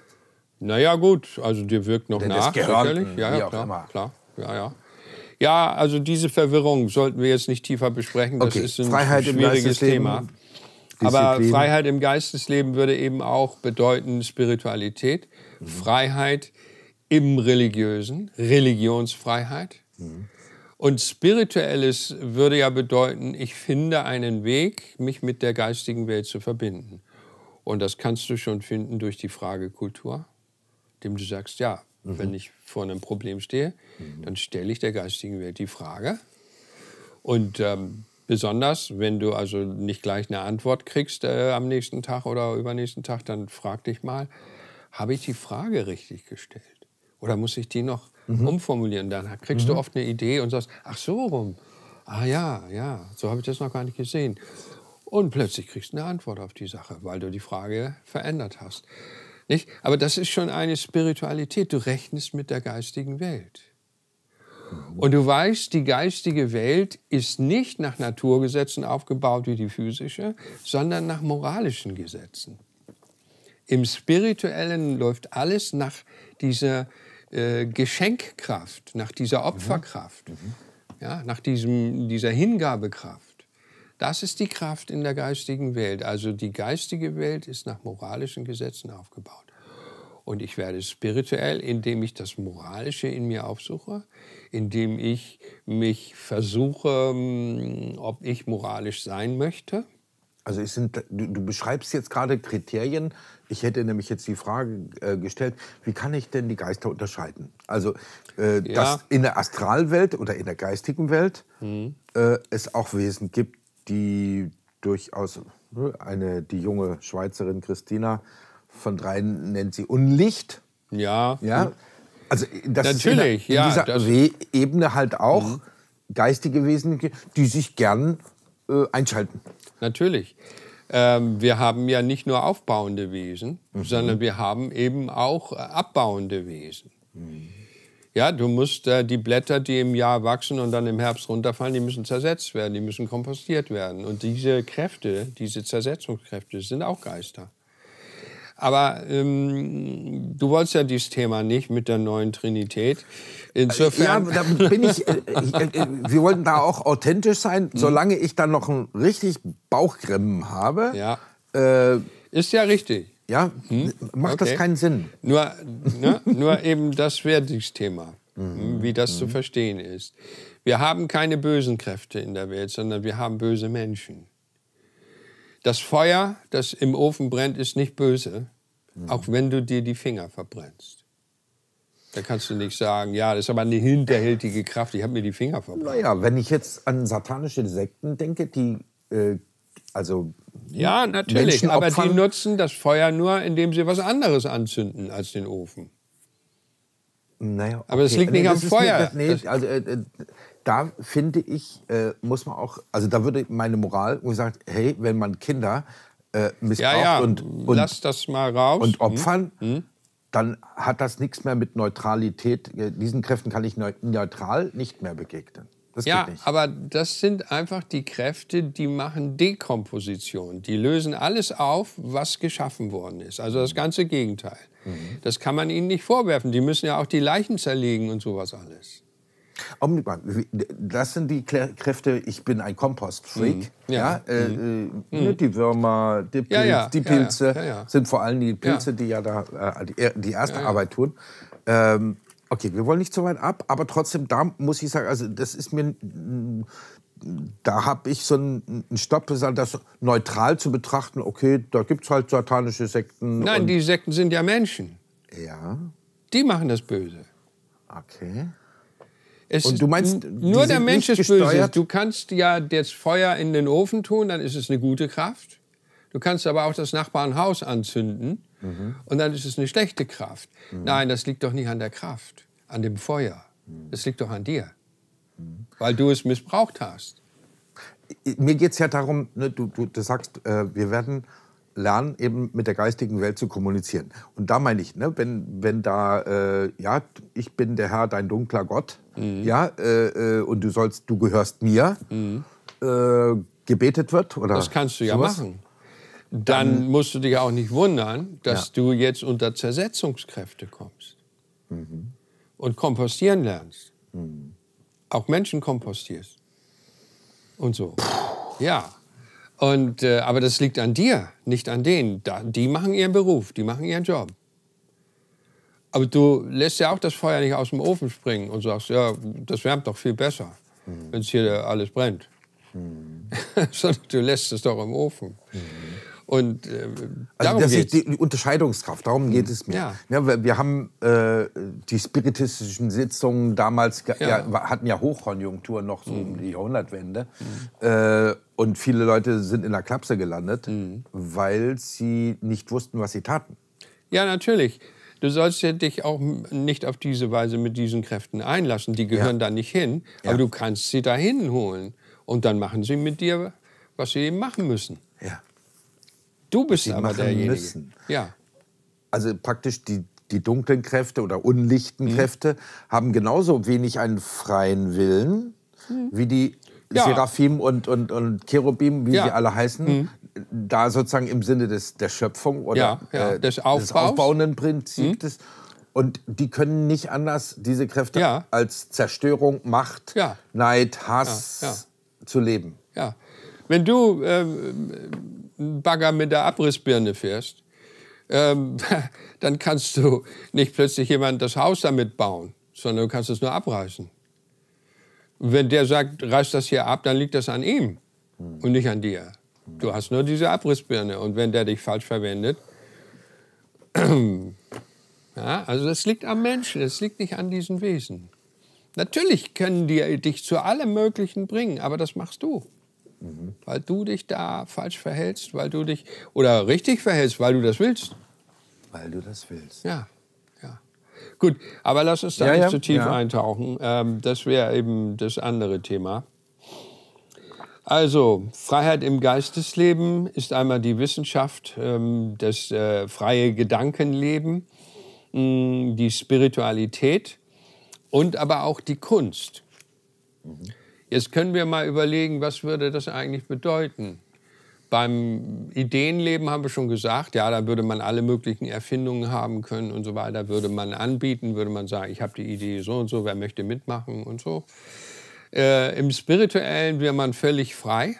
Naja gut, also dir wirkt noch Denn nach, sicherlich. Ja, ja, klar, klar. Ja, ja. Ja, also diese Verwirrung sollten wir jetzt nicht tiefer besprechen. Das okay. ist ein Freiheit schwieriges Thema. Aber Freiheit im Geistesleben würde eben auch bedeuten Spiritualität, mhm. Freiheit im Religiösen, Religionsfreiheit. Mhm. Und spirituelles würde ja bedeuten, ich finde einen Weg, mich mit der geistigen Welt zu verbinden. Und das kannst du schon finden durch die Frage Kultur, dem du sagst, ja, mhm. wenn ich vor einem Problem stehe, mhm. dann stelle ich der geistigen Welt die Frage. Und ähm, Besonders, wenn du also nicht gleich eine Antwort kriegst äh, am nächsten Tag oder übernächsten Tag, dann frag dich mal, habe ich die Frage richtig gestellt? Oder muss ich die noch mhm. umformulieren? Dann kriegst mhm. du oft eine Idee und sagst, ach so rum. Ah ja, ja, so habe ich das noch gar nicht gesehen. Und plötzlich kriegst du eine Antwort auf die Sache, weil du die Frage verändert hast. Nicht? Aber das ist schon eine Spiritualität. Du rechnest mit der geistigen Welt. Und du weißt, die geistige Welt ist nicht nach Naturgesetzen aufgebaut wie die physische, sondern nach moralischen Gesetzen. Im Spirituellen läuft alles nach dieser äh, Geschenkkraft, nach dieser mhm. Opferkraft, mhm. Ja, nach diesem, dieser Hingabekraft. Das ist die Kraft in der geistigen Welt. Also die geistige Welt ist nach moralischen Gesetzen aufgebaut. Und ich werde spirituell, indem ich das Moralische in mir aufsuche, indem ich mich versuche, hm, ob ich moralisch sein möchte. Also sind, du, du, beschreibst jetzt gerade Kriterien. Ich hätte nämlich jetzt die Frage äh, gestellt, wie kann ich denn die Geister unterscheiden? Also, äh, ja. dass in der Astralwelt oder in der geistigen Welt mhm. äh, es auch Wesen gibt, die durchaus äh, eine, die junge Schweizerin Christina von dreien nennt sie Unlicht. Ja. Ja. Also das Natürlich, ist in, in dieser ja, Ebene halt auch mhm. geistige Wesen, die sich gern äh, einschalten. Natürlich. Ähm, wir haben ja nicht nur aufbauende Wesen, mhm. sondern wir haben eben auch äh, abbauende Wesen. Mhm. Ja, du musst äh, die Blätter, die im Jahr wachsen und dann im Herbst runterfallen, die müssen zersetzt werden, die müssen kompostiert werden. Und diese Kräfte, diese Zersetzungskräfte sind auch Geister. Aber ähm, du wolltest ja dieses Thema nicht mit der neuen Trinität. Insofern. Ja, da bin ich, äh, wir äh, wollten da auch authentisch sein, mhm. solange ich dann noch ein richtig Bauchgrimmen habe. Ja. Äh, Ist ja richtig. Ja, hm? macht okay. das keinen Sinn. Nur, ne, nur eben das wäre hm, mhm. wie das zu mhm. verstehen ist. Wir haben keine bösen Kräfte in der Welt, sondern wir haben böse Menschen. Das Feuer, das im Ofen brennt, ist nicht böse, mhm. auch wenn du dir die Finger verbrennst. Da kannst du nicht sagen, ja, das ist aber eine hinterhältige Kraft, ich habe mir die Finger verbrannt. Naja, wenn ich jetzt an satanische Sekten denke, die, äh, also. Ja, natürlich, Menschen aber die nutzen das Feuer nur, indem sie was anderes anzünden als den Ofen. Naja, okay. Aber das liegt also nicht am Feuer. Nicht, nee, also, äh, äh da finde ich, äh, muss man auch, also da würde meine Moral gesagt, hey, wenn man Kinder äh, missbraucht ja, ja. und, und lass das mal raus und hm. opfern, hm. dann hat das nichts mehr mit Neutralität. Äh, diesen Kräften kann ich neutral nicht mehr begegnen. Das ja, aber das sind einfach die Kräfte, die machen Dekomposition. Die lösen alles auf, was geschaffen worden ist. Also das ganze Gegenteil. Mhm. Das kann man ihnen nicht vorwerfen. Die müssen ja auch die Leichen zerlegen und sowas alles. Das sind die Kräfte, ich bin ein Kompostfreak. Mhm. Ja. ja äh, mhm. Äh, mhm. Ne, die Würmer, die, Pilz, ja, ja. die Pilze sind vor allem die Pilze, die ja da äh, die äh, erste Arbeit tun. Ähm, okay, wir wollen nicht so weit ab, aber trotzdem, da muss ich sagen, also das ist mir. Da habe ich so einen Stopp gesagt, das neutral zu betrachten. Okay, da gibt es halt satanische Sekten. Nein, die Sekten sind ja Menschen. Ja. Die machen das Böse. Okay. Es und du meinst, nur der Mensch ist gesteuert? böse. Du kannst ja das Feuer in den Ofen tun, dann ist es eine gute Kraft. Du kannst aber auch das Nachbarnhaus anzünden mhm. und dann ist es eine schlechte Kraft. Mhm. Nein, das liegt doch nicht an der Kraft, an dem Feuer. Mhm. Das liegt doch an dir, mhm. weil du es missbraucht hast. Mir geht es ja darum, ne, du, du, du sagst, äh, wir werden lernen, eben mit der geistigen Welt zu kommunizieren. Und da meine ich, ne, wenn, wenn da, äh, ja, ich bin der Herr, dein dunkler Gott, mhm. ja, äh, äh, und du sollst, du gehörst mir, mhm. äh, gebetet wird oder Das kannst du ja sowas. machen. Dann, dann, musst du dich auch nicht wundern, dass ja. du jetzt unter Zersetzungskräfte kommst mhm. und kompostieren lernst. Mhm. Auch Menschen kompostierst. Und so. Puh. Ja. Und, äh, aber das liegt an dir, nicht an denen. Da, die machen ihren Beruf, die machen ihren Job. Aber du lässt ja auch das Feuer nicht aus dem Ofen springen und sagst, ja, das wärmt doch viel besser, mhm. wenn es hier alles brennt. Mhm. Sondern du lässt es doch im Ofen. Mhm. Und äh, also das ist die, die Unterscheidungskraft, darum geht mhm. es mir. Ja. ja wir, wir, haben äh, die spiritistischen Sitzungen damals, ja. Ja, hatten ja Hochkonjunktur noch so mhm. um die Jahrhundertwende. Mhm. Äh, und viele Leute sind in der Klapse gelandet, mhm. weil sie nicht wussten, was sie taten. Ja, natürlich. Du sollst dich auch nicht auf diese Weise mit diesen Kräften einlassen. Die gehören da nicht hin. Aber du kannst sie dahin holen. Und dann machen sie mit dir, was sie eben machen müssen. Ja. Du bist die aber derjenige. Müssen. Ja. Also praktisch die, die dunklen Kräfte oder unlichten mhm. Kräfte haben genauso wenig einen freien Willen mhm. wie die ja. Seraphim und, und, und Cherubim, wie ja. sie alle heißen, mhm. da sozusagen im Sinne des, der Schöpfung oder ja, äh, des, Aufbaus. des aufbauenden mhm. Prinzips. Des, und die können nicht anders, diese Kräfte, als Zerstörung, Macht, Neid, Hass zu leben. Ja. Wenn du äh, einen Bagger mit der Abrissbirne fährst, ähm, dann kannst du nicht plötzlich jemand das Haus damit bauen, sondern du kannst es nur abreißen. Wenn der sagt, reiß das hier ab, dann liegt das an ihm und nicht an dir. Du hast nur diese Abrissbirne und wenn der dich falsch verwendet, ja, also das liegt am Menschen, das liegt nicht an diesen Wesen. Natürlich können die dich zu allem Möglichen bringen, aber das machst du mhm. weil du dich da falsch verhältst, weil du dich oder richtig verhältst, weil du das willst. Weil du das willst. Ja, ja. Gut, aber lass uns da ja, nicht ja. zu tief ja. eintauchen. Ähm, das wäre eben das andere Thema. Also, Freiheit im Geistesleben ist einmal die Wissenschaft, ähm, das äh, freie Gedankenleben, mh, mm, die Spiritualität und aber auch die Kunst. Mhm. Jetzt können wir mal überlegen, was würde das eigentlich bedeuten? Beim Ideenleben haben wir schon gesagt, ja, da würde man alle möglichen Erfindungen haben können und so weiter, würde man anbieten, würde man sagen, ich habe die Idee so und so, wer möchte mitmachen und so. Äh, Im Spirituellen wäre man völlig frei.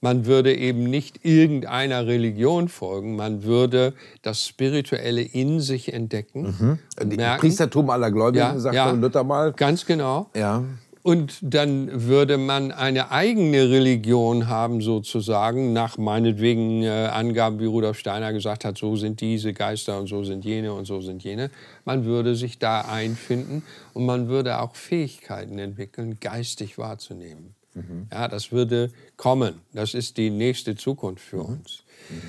Man würde eben nicht irgendeiner Religion folgen, man würde das Spirituelle in sich entdecken. Mhm. Äh, Merken, Priestertum aller Gläubigen, ja, sagt ja, Luther mal. Ganz genau. Ja. Und dann würde man eine eigene Religion haben, sozusagen, nach meinetwegen äh, Angaben, wie Rudolf Steiner gesagt hat, so sind diese Geister und so sind jene und so sind jene. Man würde sich da einfinden und man würde auch Fähigkeiten entwickeln, geistig wahrzunehmen. Mhm. Ja, das würde kommen. Das ist die nächste Zukunft für mhm. uns. Mhm.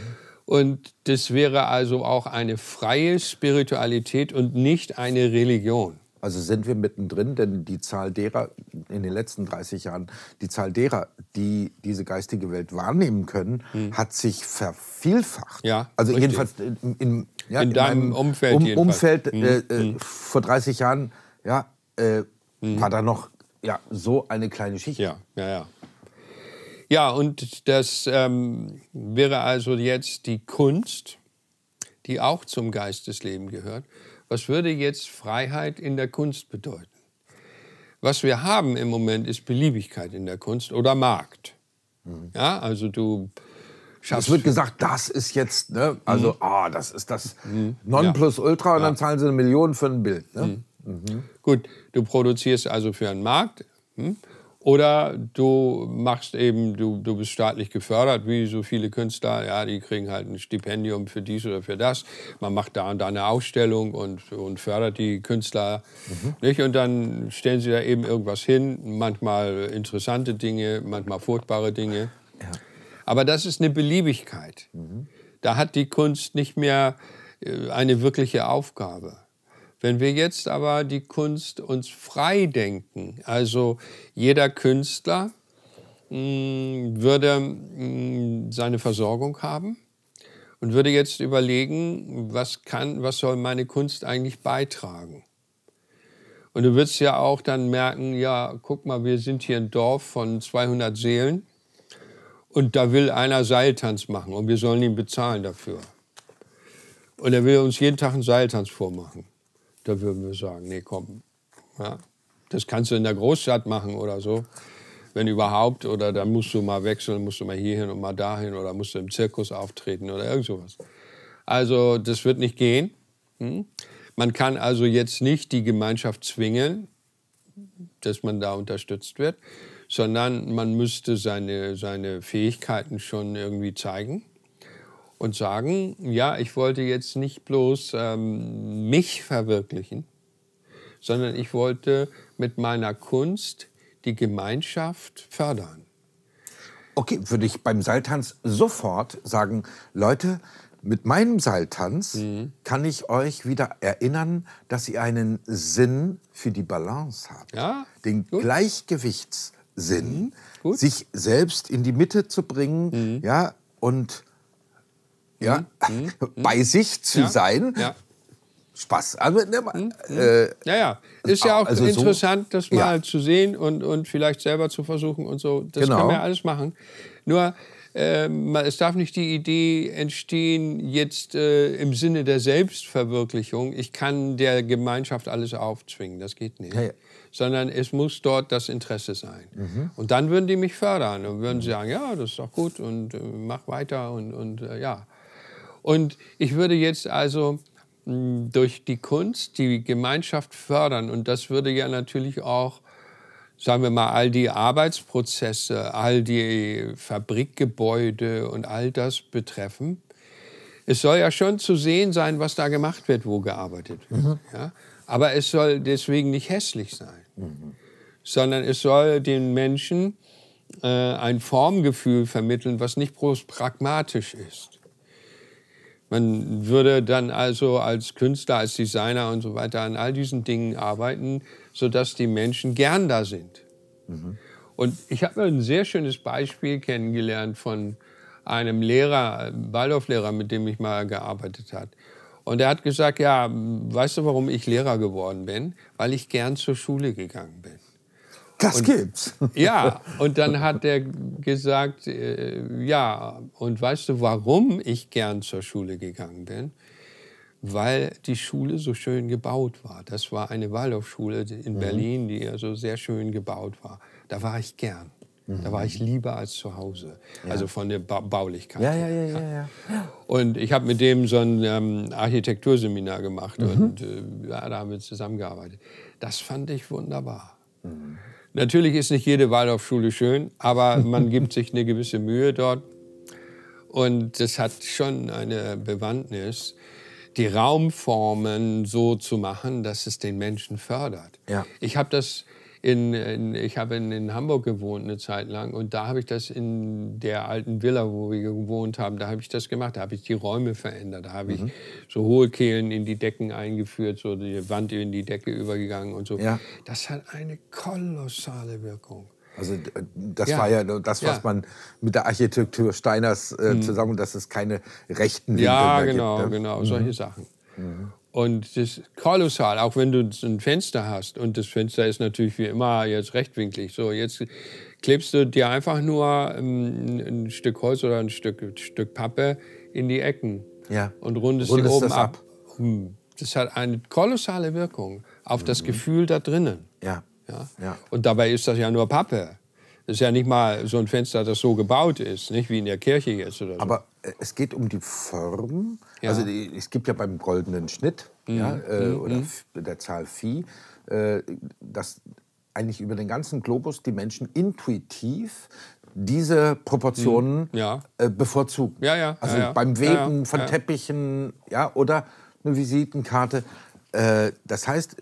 Und das wäre also auch eine freie Spiritualität und nicht eine Religion. Also sind wir mittendrin, denn die Zahl derer in den letzten 30 Jahren, die Zahl derer, die diese geistige Welt wahrnehmen können, hm. hat sich vervielfacht. Ja, also richtig. jedenfalls in, in, ja, in, in deinem Umfeld. Um, Umfeld hm. Äh, äh hm. vor 30 Jahren ja, äh, hm. war da noch ja, so eine kleine Schicht. Ja, ja, ja. Ja, und das ähm, wäre also jetzt die Kunst, die auch zum Geistesleben gehört was würde jetzt Freiheit in der Kunst bedeuten? Was wir haben im Moment ist Beliebigkeit in der Kunst oder Markt. Mhm. Ja, also du schaffst. Es wird gesagt, das ist jetzt, ne? Mhm. also mhm. oh, das ist das mhm. Nonplusultra ja. und dann zahlen sie eine Million für ein Bild. Ne? Mhm. mhm. Gut, du produzierst also für einen Markt. Hm? Oder du machst eben, du, du bist staatlich gefördert, wie so viele Künstler, ja, die kriegen halt ein Stipendium für dies oder für das. Man macht da und da eine Ausstellung und, und fördert die Künstler. Mhm. Nicht? Und dann stellen sie da eben irgendwas hin, manchmal interessante Dinge, manchmal furchtbare Dinge. Ja. Aber das ist eine Beliebigkeit. Mhm. Da hat die Kunst nicht mehr äh, eine wirkliche Aufgabe. Wenn wir jetzt aber die Kunst uns frei denken, also jeder Künstler mh, mm, würde mh, mm, seine Versorgung haben und würde jetzt überlegen, was kann, was soll meine Kunst eigentlich beitragen? Und du wirst ja auch dann merken, ja, guck mal, wir sind hier ein Dorf von 200 Seelen und da will einer Seiltanz machen und wir sollen ihn bezahlen dafür. Und er will uns jeden Tag einen Seiltanz vormachen. Da würden wir sagen, nee, komm. Ja. Das kannst du in der Großstadt machen oder so, wenn überhaupt. Oder dann musst du mal wechseln, musst du mal hierhin und mal dahin oder musst du im Zirkus auftreten oder irgend sowas. Also das wird nicht gehen. Hm? Man kann also jetzt nicht die Gemeinschaft zwingen, dass man da unterstützt wird, sondern man müsste seine, seine Fähigkeiten schon irgendwie zeigen und sagen, ja, ich wollte jetzt nicht bloß ähm, mich verwirklichen, sondern ich wollte mit meiner Kunst die Gemeinschaft fördern. Okay, würde ich beim Seiltanz sofort sagen, Leute, mit meinem Seiltanz mhm. kann ich euch wieder erinnern, dass ihr einen Sinn für die Balance habt. Ja, den gut. Gleichgewichtssinn, mhm, sich selbst in die Mitte zu bringen mhm. ja, und ja, mhm. bei sich zu ja. sein. Ja. Spaß. Also, mhm. äh, ja, ja. Ist ja auch also interessant, so, das mal ja. zu sehen und, und vielleicht selber zu versuchen und so. Das genau. kann man ja alles machen. Nur, äh, es darf nicht die Idee entstehen, jetzt äh, im Sinne der Selbstverwirklichung, ich kann der Gemeinschaft alles aufzwingen. Das geht nicht. Ja, sondern es muss dort das Interesse sein. Mhm. Und dann würden die mich fördern und würden mhm. sagen, ja, das ist doch gut und äh, mach weiter und, und äh, ja. Und ich würde jetzt also hm, durch die Kunst die Gemeinschaft fördern. Und das würde ja natürlich auch, sagen wir mal, all die Arbeitsprozesse, all die Fabrikgebäude und all das betreffen. Es soll ja schon zu sehen sein, was da gemacht wird, wo gearbeitet wird. Mhm. Ja? Aber es soll deswegen nicht hässlich sein, mhm. sondern es soll den Menschen äh, ein Formgefühl vermitteln, was nicht bloß pragmatisch ist. Man würde dann also als Künstler, als Designer und so weiter an all diesen Dingen arbeiten, sodass die Menschen gern da sind. Mhm. Und ich habe ein sehr schönes Beispiel kennengelernt von einem Lehrer, Waldorflehrer, mit dem ich mal gearbeitet habe. Und er hat gesagt, ja, weißt du, warum ich Lehrer geworden bin? Weil ich gern zur Schule gegangen bin. Das und, gibt's. Ja, und dann hat er gesagt, äh, ja, und weißt du, warum ich gern zur Schule gegangen bin? Weil die Schule so schön gebaut war. Das war eine Waldorfschule in mhm. Berlin, die also sehr schön gebaut war. Da war ich gern. Da war ich mhm. lieber als zu Hause. Ja. Also von der ba Baulichkeit. Ja, ja, ja, ja, ja. Und ich habe mit dem so ein ähm, Architekturseminar gemacht mhm. und äh, ja, da haben wir zusammengearbeitet. Das fand ich wunderbar. Mhm. Natürlich ist nicht jede Waldorfschule schön, aber man gibt sich eine gewisse Mühe dort. Und das hat schon eine Bewandtnis, die Raumformen so zu machen, dass es den Menschen fördert. Ja. Ich habe das in, in, ich habe in, in, Hamburg gewohnt eine Zeit lang und da habe ich das in der alten Villa, wo wir gewohnt haben, da habe ich das gemacht, da habe ich die Räume verändert, da habe mhm. ich so hohe Kehlen in die Decken eingeführt, so die Wand in die Decke übergegangen und so. Ja. Das hat eine kolossale Wirkung. Also das ja. war ja das, was ja. man mit der Architektur Steiners äh, mhm. zusammen, dass es keine rechten Winkel ja, genau, gibt. Ja, ne? genau, genau, mhm. solche Sachen. Mhm. Und das ist kolossal, auch wenn du ein Fenster hast. Und das Fenster ist natürlich wie immer jetzt rechtwinklig. So, jetzt klebst du dir einfach nur ein, ähm, ein Stück Holz oder ein Stück, ein Stück Pappe in die Ecken ja. und rundest, rundest die oben ab. ab. Das hat eine kolossale Wirkung auf mhm. das Gefühl da drinnen. Ja. Ja? ja. Und dabei ist das ja nur Pappe. Das ist ja nicht mal so ein Fenster, das so gebaut ist, nicht wie in der Kirche jetzt oder so. Aber es geht um die Form. Ja. Also die, es gibt ja beim goldenen Schnitt mhm. ja, äh, mhm. oder mhm. der Zahl Phi, äh, dass eigentlich über den ganzen Globus die Menschen intuitiv diese Proportionen mhm. ja. äh, bevorzugen. Also beim Weben von Teppichen ja, oder eine Visitenkarte. Äh, das heißt,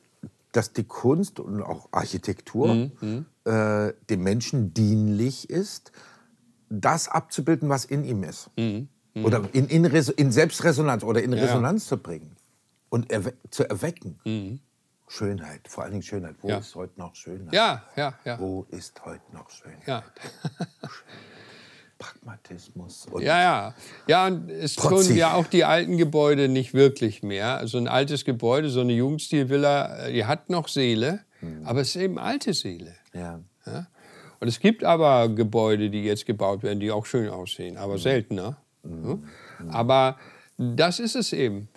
dass die Kunst und auch Architektur mhm. Mhm. Äh, dem Menschen dienlich ist das abzubilden, was in ihm ist. Mhm. Mhm. Oder in, in, in, Selbstresonanz oder in ja. zu bringen und erwe zu erwecken. Mhm. Schönheit, vor allen Dingen Schönheit. Wo ja. ist heute noch Schönheit? Ja, ja, ja. Wo ist heute noch Schönheit? Ja. Pragmatismus. Und ja, ja. Ja, und es Prozess. tun ja auch die alten Gebäude nicht wirklich mehr. So also ein altes Gebäude, so eine Jugendstilvilla, äh, die hat noch Seele, mhm. aber es ist eben alte Seele. Ja. Und es gibt aber Gebäude, die jetzt gebaut werden, die auch schön aussehen, aber mhm. seltener. Mhm. Ne? Aber das ist es eben.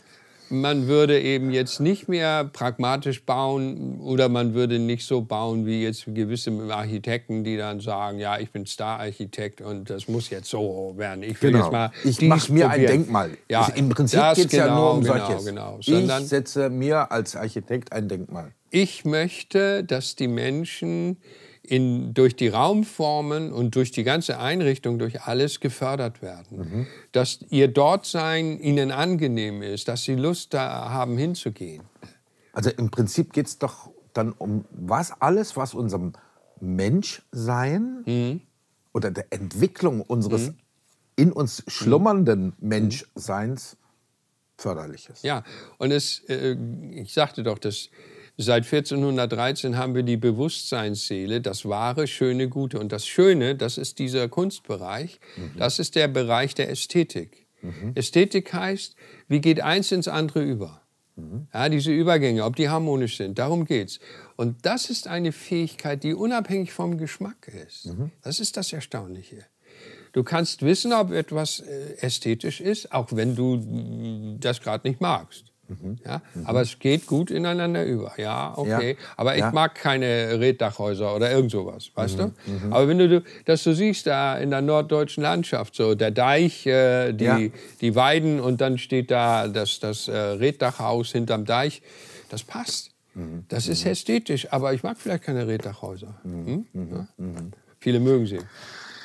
Man würde eben jetzt nicht mehr pragmatisch bauen oder man würde nicht so bauen wie jetzt gewisse Architekten, die dann sagen, ja, ich bin Star-Architekt und das muss jetzt so werden. Ich genau. ich mache mir probieren. ein Denkmal. Ja, also Im Prinzip geht es genau, ja nur genau, um genau, solches. Genau. Sondern ich setze mir als Architekt ein Denkmal. Ich möchte, dass die Menschen in, durch die Raumformen und durch die ganze Einrichtung, durch alles gefördert werden. Mhm. Dass ihr Dortsein ihnen angenehm ist, dass sie Lust da haben hinzugehen. Also im Prinzip geht es doch dann um was alles, was unserem Menschsein mhm. oder der Entwicklung unseres mhm. in uns schlummernden mhm. Menschseins förderlich ist. Ja, und es, äh, ich sagte doch, dass Seit 1413 haben wir die Bewusstseinsseele, das wahre, schöne, gute. Und das Schöne, das ist dieser Kunstbereich, mhm. das ist der Bereich der Ästhetik. Mhm. Ästhetik heißt, wie geht eins ins andere über? Mhm. Ja, diese Übergänge, ob die harmonisch sind, darum geht's. Und das ist eine Fähigkeit, die unabhängig vom Geschmack ist. Mhm. Das ist das Erstaunliche. Du kannst wissen, ob etwas äh, ästhetisch ist, auch wenn du äh, das gerade nicht magst. Mhm. Ja? Mhm. Aber es geht gut ineinander über. Ja, okay. Ja. Aber ich ja. mag keine Reddachhäuser oder irgend sowas, weißt mhm. du? Mhm. Aber wenn du das so siehst, da in der norddeutschen Landschaft, so der Deich, äh, die, ja. die Weiden und dann steht da das, das äh, Reddachhaus hinterm Deich, das passt. Mhm. Das ist mhm. ästhetisch, aber ich mag vielleicht keine Reddachhäuser. Hm? Viele mögen sie.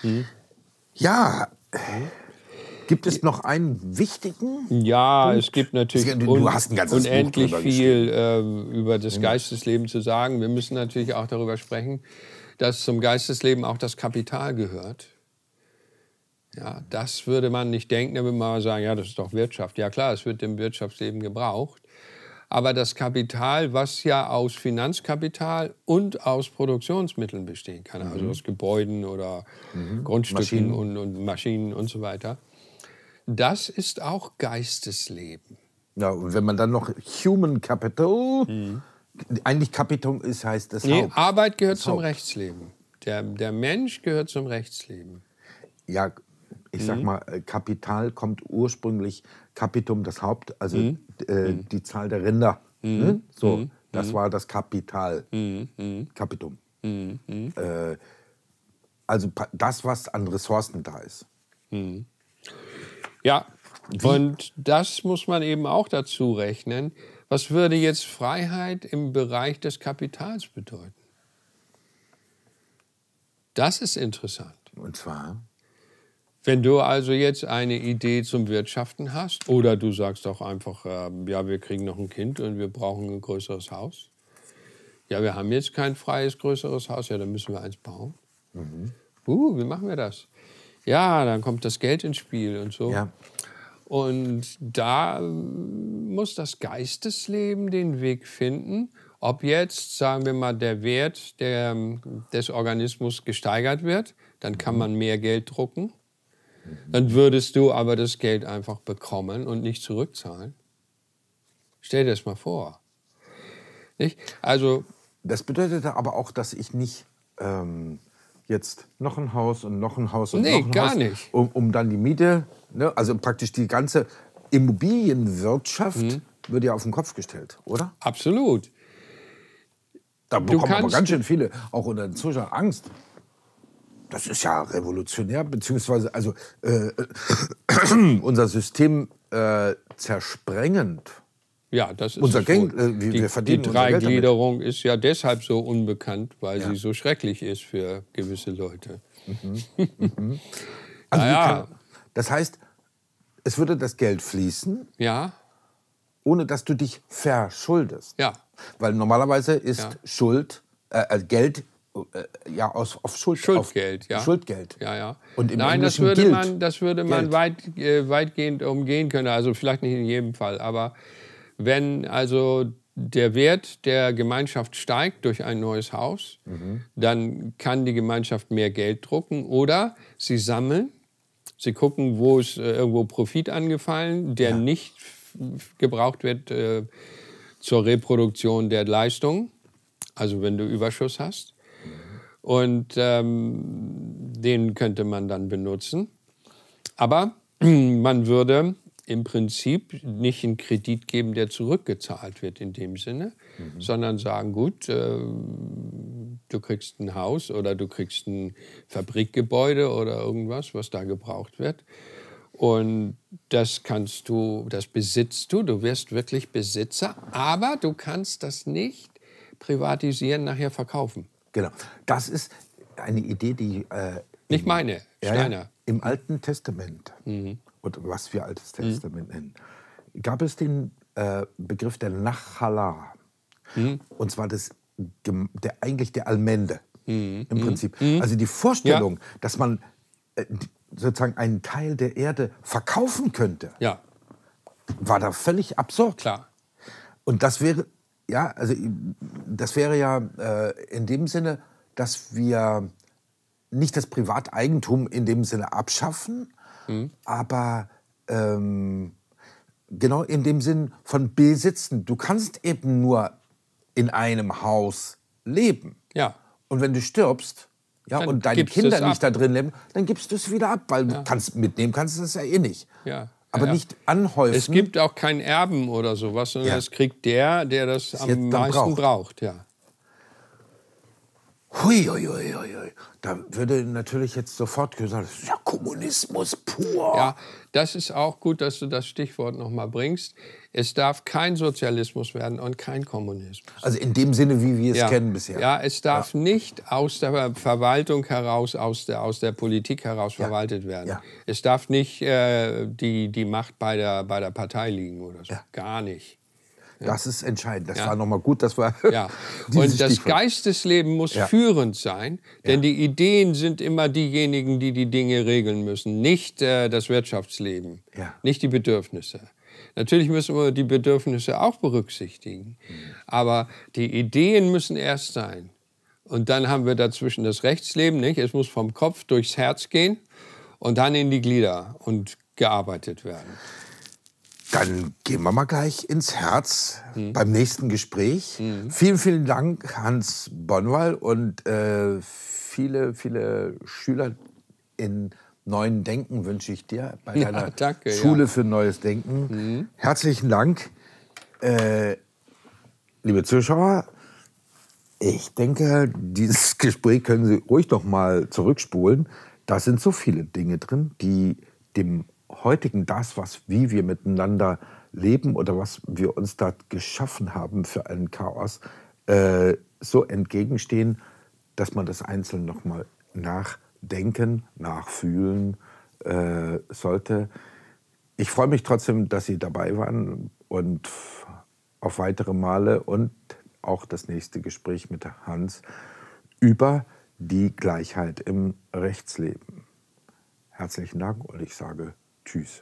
Hm? Ja. Hm? Gibt es noch einen wichtigen? Ja, Punkt? es gibt natürlich du un hast ein ganzes unendlich viel äh, über das mhm. Geistesleben zu sagen. Wir müssen natürlich auch darüber sprechen, dass zum Geistesleben auch das Kapital gehört. Ja, das würde man nicht denken, da würde man sagen, ja, das ist doch Wirtschaft. Ja klar, es wird im Wirtschaftsleben gebraucht. Aber das Kapital, was ja aus Finanzkapital und aus Produktionsmitteln bestehen kann, also mhm. aus Gebäuden oder mhm. Grundstücken Maschinen. Und, und Maschinen und so weiter, das ist auch Geistesleben. Ja, und wenn man dann noch Human Capital, mhm. eigentlich Kapital ist, heißt das nee, Haupt. Arbeit gehört das zum Haupt. Rechtsleben. Der, der Mensch gehört zum Rechtsleben. Ja, ich sag mhm. mal, äh, Kapital kommt ursprünglich Kapitum, das Haupt, also mhm. äh, mhm. die Zahl der Rinder. Mhm. Ne? So, das war das Kapital. Kapitum. Äh, also das, was an Ressourcen da ist. Ja, und das muss man eben auch dazu rechnen. Was würde jetzt Freiheit im Bereich des Kapitals bedeuten? Das ist interessant. Und zwar? Wenn du also jetzt eine Idee zum Wirtschaften hast oder du sagst auch einfach, äh, ja, wir kriegen noch ein Kind und wir brauchen ein größeres Haus. Ja, wir haben jetzt kein freies größeres Haus, ja, dann müssen wir eins bauen. Mhm. Uh, wie machen wir das? ja, dann kommt das Geld ins Spiel und so. Ja. Und da muss das Geistesleben den Weg finden, ob jetzt, sagen wir mal, der Wert der, des Organismus gesteigert wird, dann kann man mehr Geld drucken. Dann würdest du aber das Geld einfach bekommen und nicht zurückzahlen. Stell dir das mal vor. Nicht? Also. Das bedeutet aber auch, dass ich nicht ähm, jetzt noch ein Haus und noch ein Haus und nee, noch ein gar Haus, nicht. Um, um dann die Miete, ne? also praktisch die ganze Immobilienwirtschaft mhm. wird ja auf den Kopf gestellt, oder? Absolut. Da bekommen aber ganz schön viele, auch unter den Zuschauern, Angst. Das ist ja revolutionär, beziehungsweise also äh, unser System äh, zersprengend. Ja, das ist unser Gang, äh, wir, die, wir verdienen die Dreigliederung ist ja deshalb so unbekannt, weil ja. sie so schrecklich ist für gewisse Leute. Mhm. Mhm. Also naja. kann, das heißt, es würde das Geld fließen, ja. ohne dass du dich verschuldest. Ja. Weil normalerweise ist ja. Schuld, äh, äh Geld äh, ja, aus, auf Schuld, Schuldgeld. Auf ja. Schuldgeld. Ja, ja. Und Nein, das würde man, das würde man weit, äh, weitgehend umgehen können. Also vielleicht nicht in jedem Fall, aber wenn also der Wert der Gemeinschaft steigt durch ein neues Haus, mhm. dann kann die Gemeinschaft mehr Geld drucken oder sie sammeln, sie gucken, wo ist äh, irgendwo Profit angefallen, der ja. nicht gebraucht wird äh, zur Reproduktion der Leistung, also wenn du Überschuss hast. Mhm. Und ähm, den könnte man dann benutzen. Aber man würde im Prinzip nicht einen Kredit geben, der zurückgezahlt wird in dem Sinne, mhm. sondern sagen, gut, äh, du kriegst ein Haus oder du kriegst ein Fabrikgebäude oder irgendwas, was da gebraucht wird. Und das kannst du, das besitzt du, du wirst wirklich Besitzer, aber du kannst das nicht privatisieren, nachher verkaufen. Genau, das ist eine Idee, die... Äh, nicht meine, Steiner. Ja, ja, Im Alten Testament. Mhm oder was wir Altes mhm. Testament mhm. nennen, gab es den äh, Begriff der Nachhala. Mhm. Und zwar das, der, eigentlich der Almende mhm. im mhm. Prinzip. Also die Vorstellung, ja. dass man äh, sozusagen einen Teil der Erde verkaufen könnte, ja. war da völlig absurd. Klar. Und das wäre, ja, also das wäre ja äh, in dem Sinne, dass wir nicht das Privateigentum in dem Sinne abschaffen, Mhm. Aber ähm, genau in dem Sinn von besitzen. Du kannst eben nur in einem Haus leben. Ja. Und wenn du stirbst, ja, dann und deine Kinder nicht da drin leben, dann gibst du es wieder ab, weil ja. du kannst mitnehmen kannst du es ja eh nicht. Ja. Aber ja. nicht anhäufen. Es gibt auch kein Erben oder sowas, sondern ja. das kriegt der, der das, das am meisten braucht. braucht. Ja. Hui, Huiuiuiui. Da würde natürlich jetzt sofort gesagt, das ist ja Kommunismus pur. Ja, das ist auch gut, dass du das Stichwort noch mal bringst. Es darf kein Sozialismus werden und kein Kommunismus. Also in dem Sinne, wie wir es ja. kennen bisher. Ja, es darf ja. nicht aus der Verwaltung heraus, aus der, aus der Politik heraus ja. verwaltet werden. Es darf nicht äh, die, die Macht bei der, bei der Partei liegen oder so. Gar nicht. Das ist entscheidend. Das ja. war nochmal gut, dass wir. Ja. Und das Stichwort. Geistesleben muss ja. führend sein, denn die Ideen sind immer diejenigen, die die Dinge regeln müssen, nicht äh, das Wirtschaftsleben, nicht die Bedürfnisse. Natürlich müssen wir die Bedürfnisse auch berücksichtigen, mhm. aber die Ideen müssen erst sein. Und dann haben wir dazwischen das Rechtsleben, nicht? Es muss vom Kopf durchs Herz gehen und dann in die Glieder und gearbeitet werden. Dann gehen wir mal gleich ins Herz mhm. beim nächsten Gespräch. Mhm. Vielen, vielen Dank, Hans Bonwall und äh, viele, viele Schüler in neuen Denken wünsche ich dir bei deiner ja, danke, Schule ja. für neues Denken. Mhm. Herzlichen Dank, äh, liebe Zuschauer. Ich denke, dieses Gespräch können Sie ruhig noch mal zurückspulen. Da sind so viele Dinge drin, die dem heutigen das, was wie wir miteinander leben oder was wir uns da geschaffen haben für ein Chaos, äh, so entgegenstehen, dass man das einzeln nochmal nachdenken, nachfühlen äh, sollte. Ich freue mich trotzdem, dass Sie dabei waren und auf weitere Male und auch das nächste Gespräch mit Hans über die Gleichheit im Rechtsleben. Herzlichen Dank und ich sage Tschüss.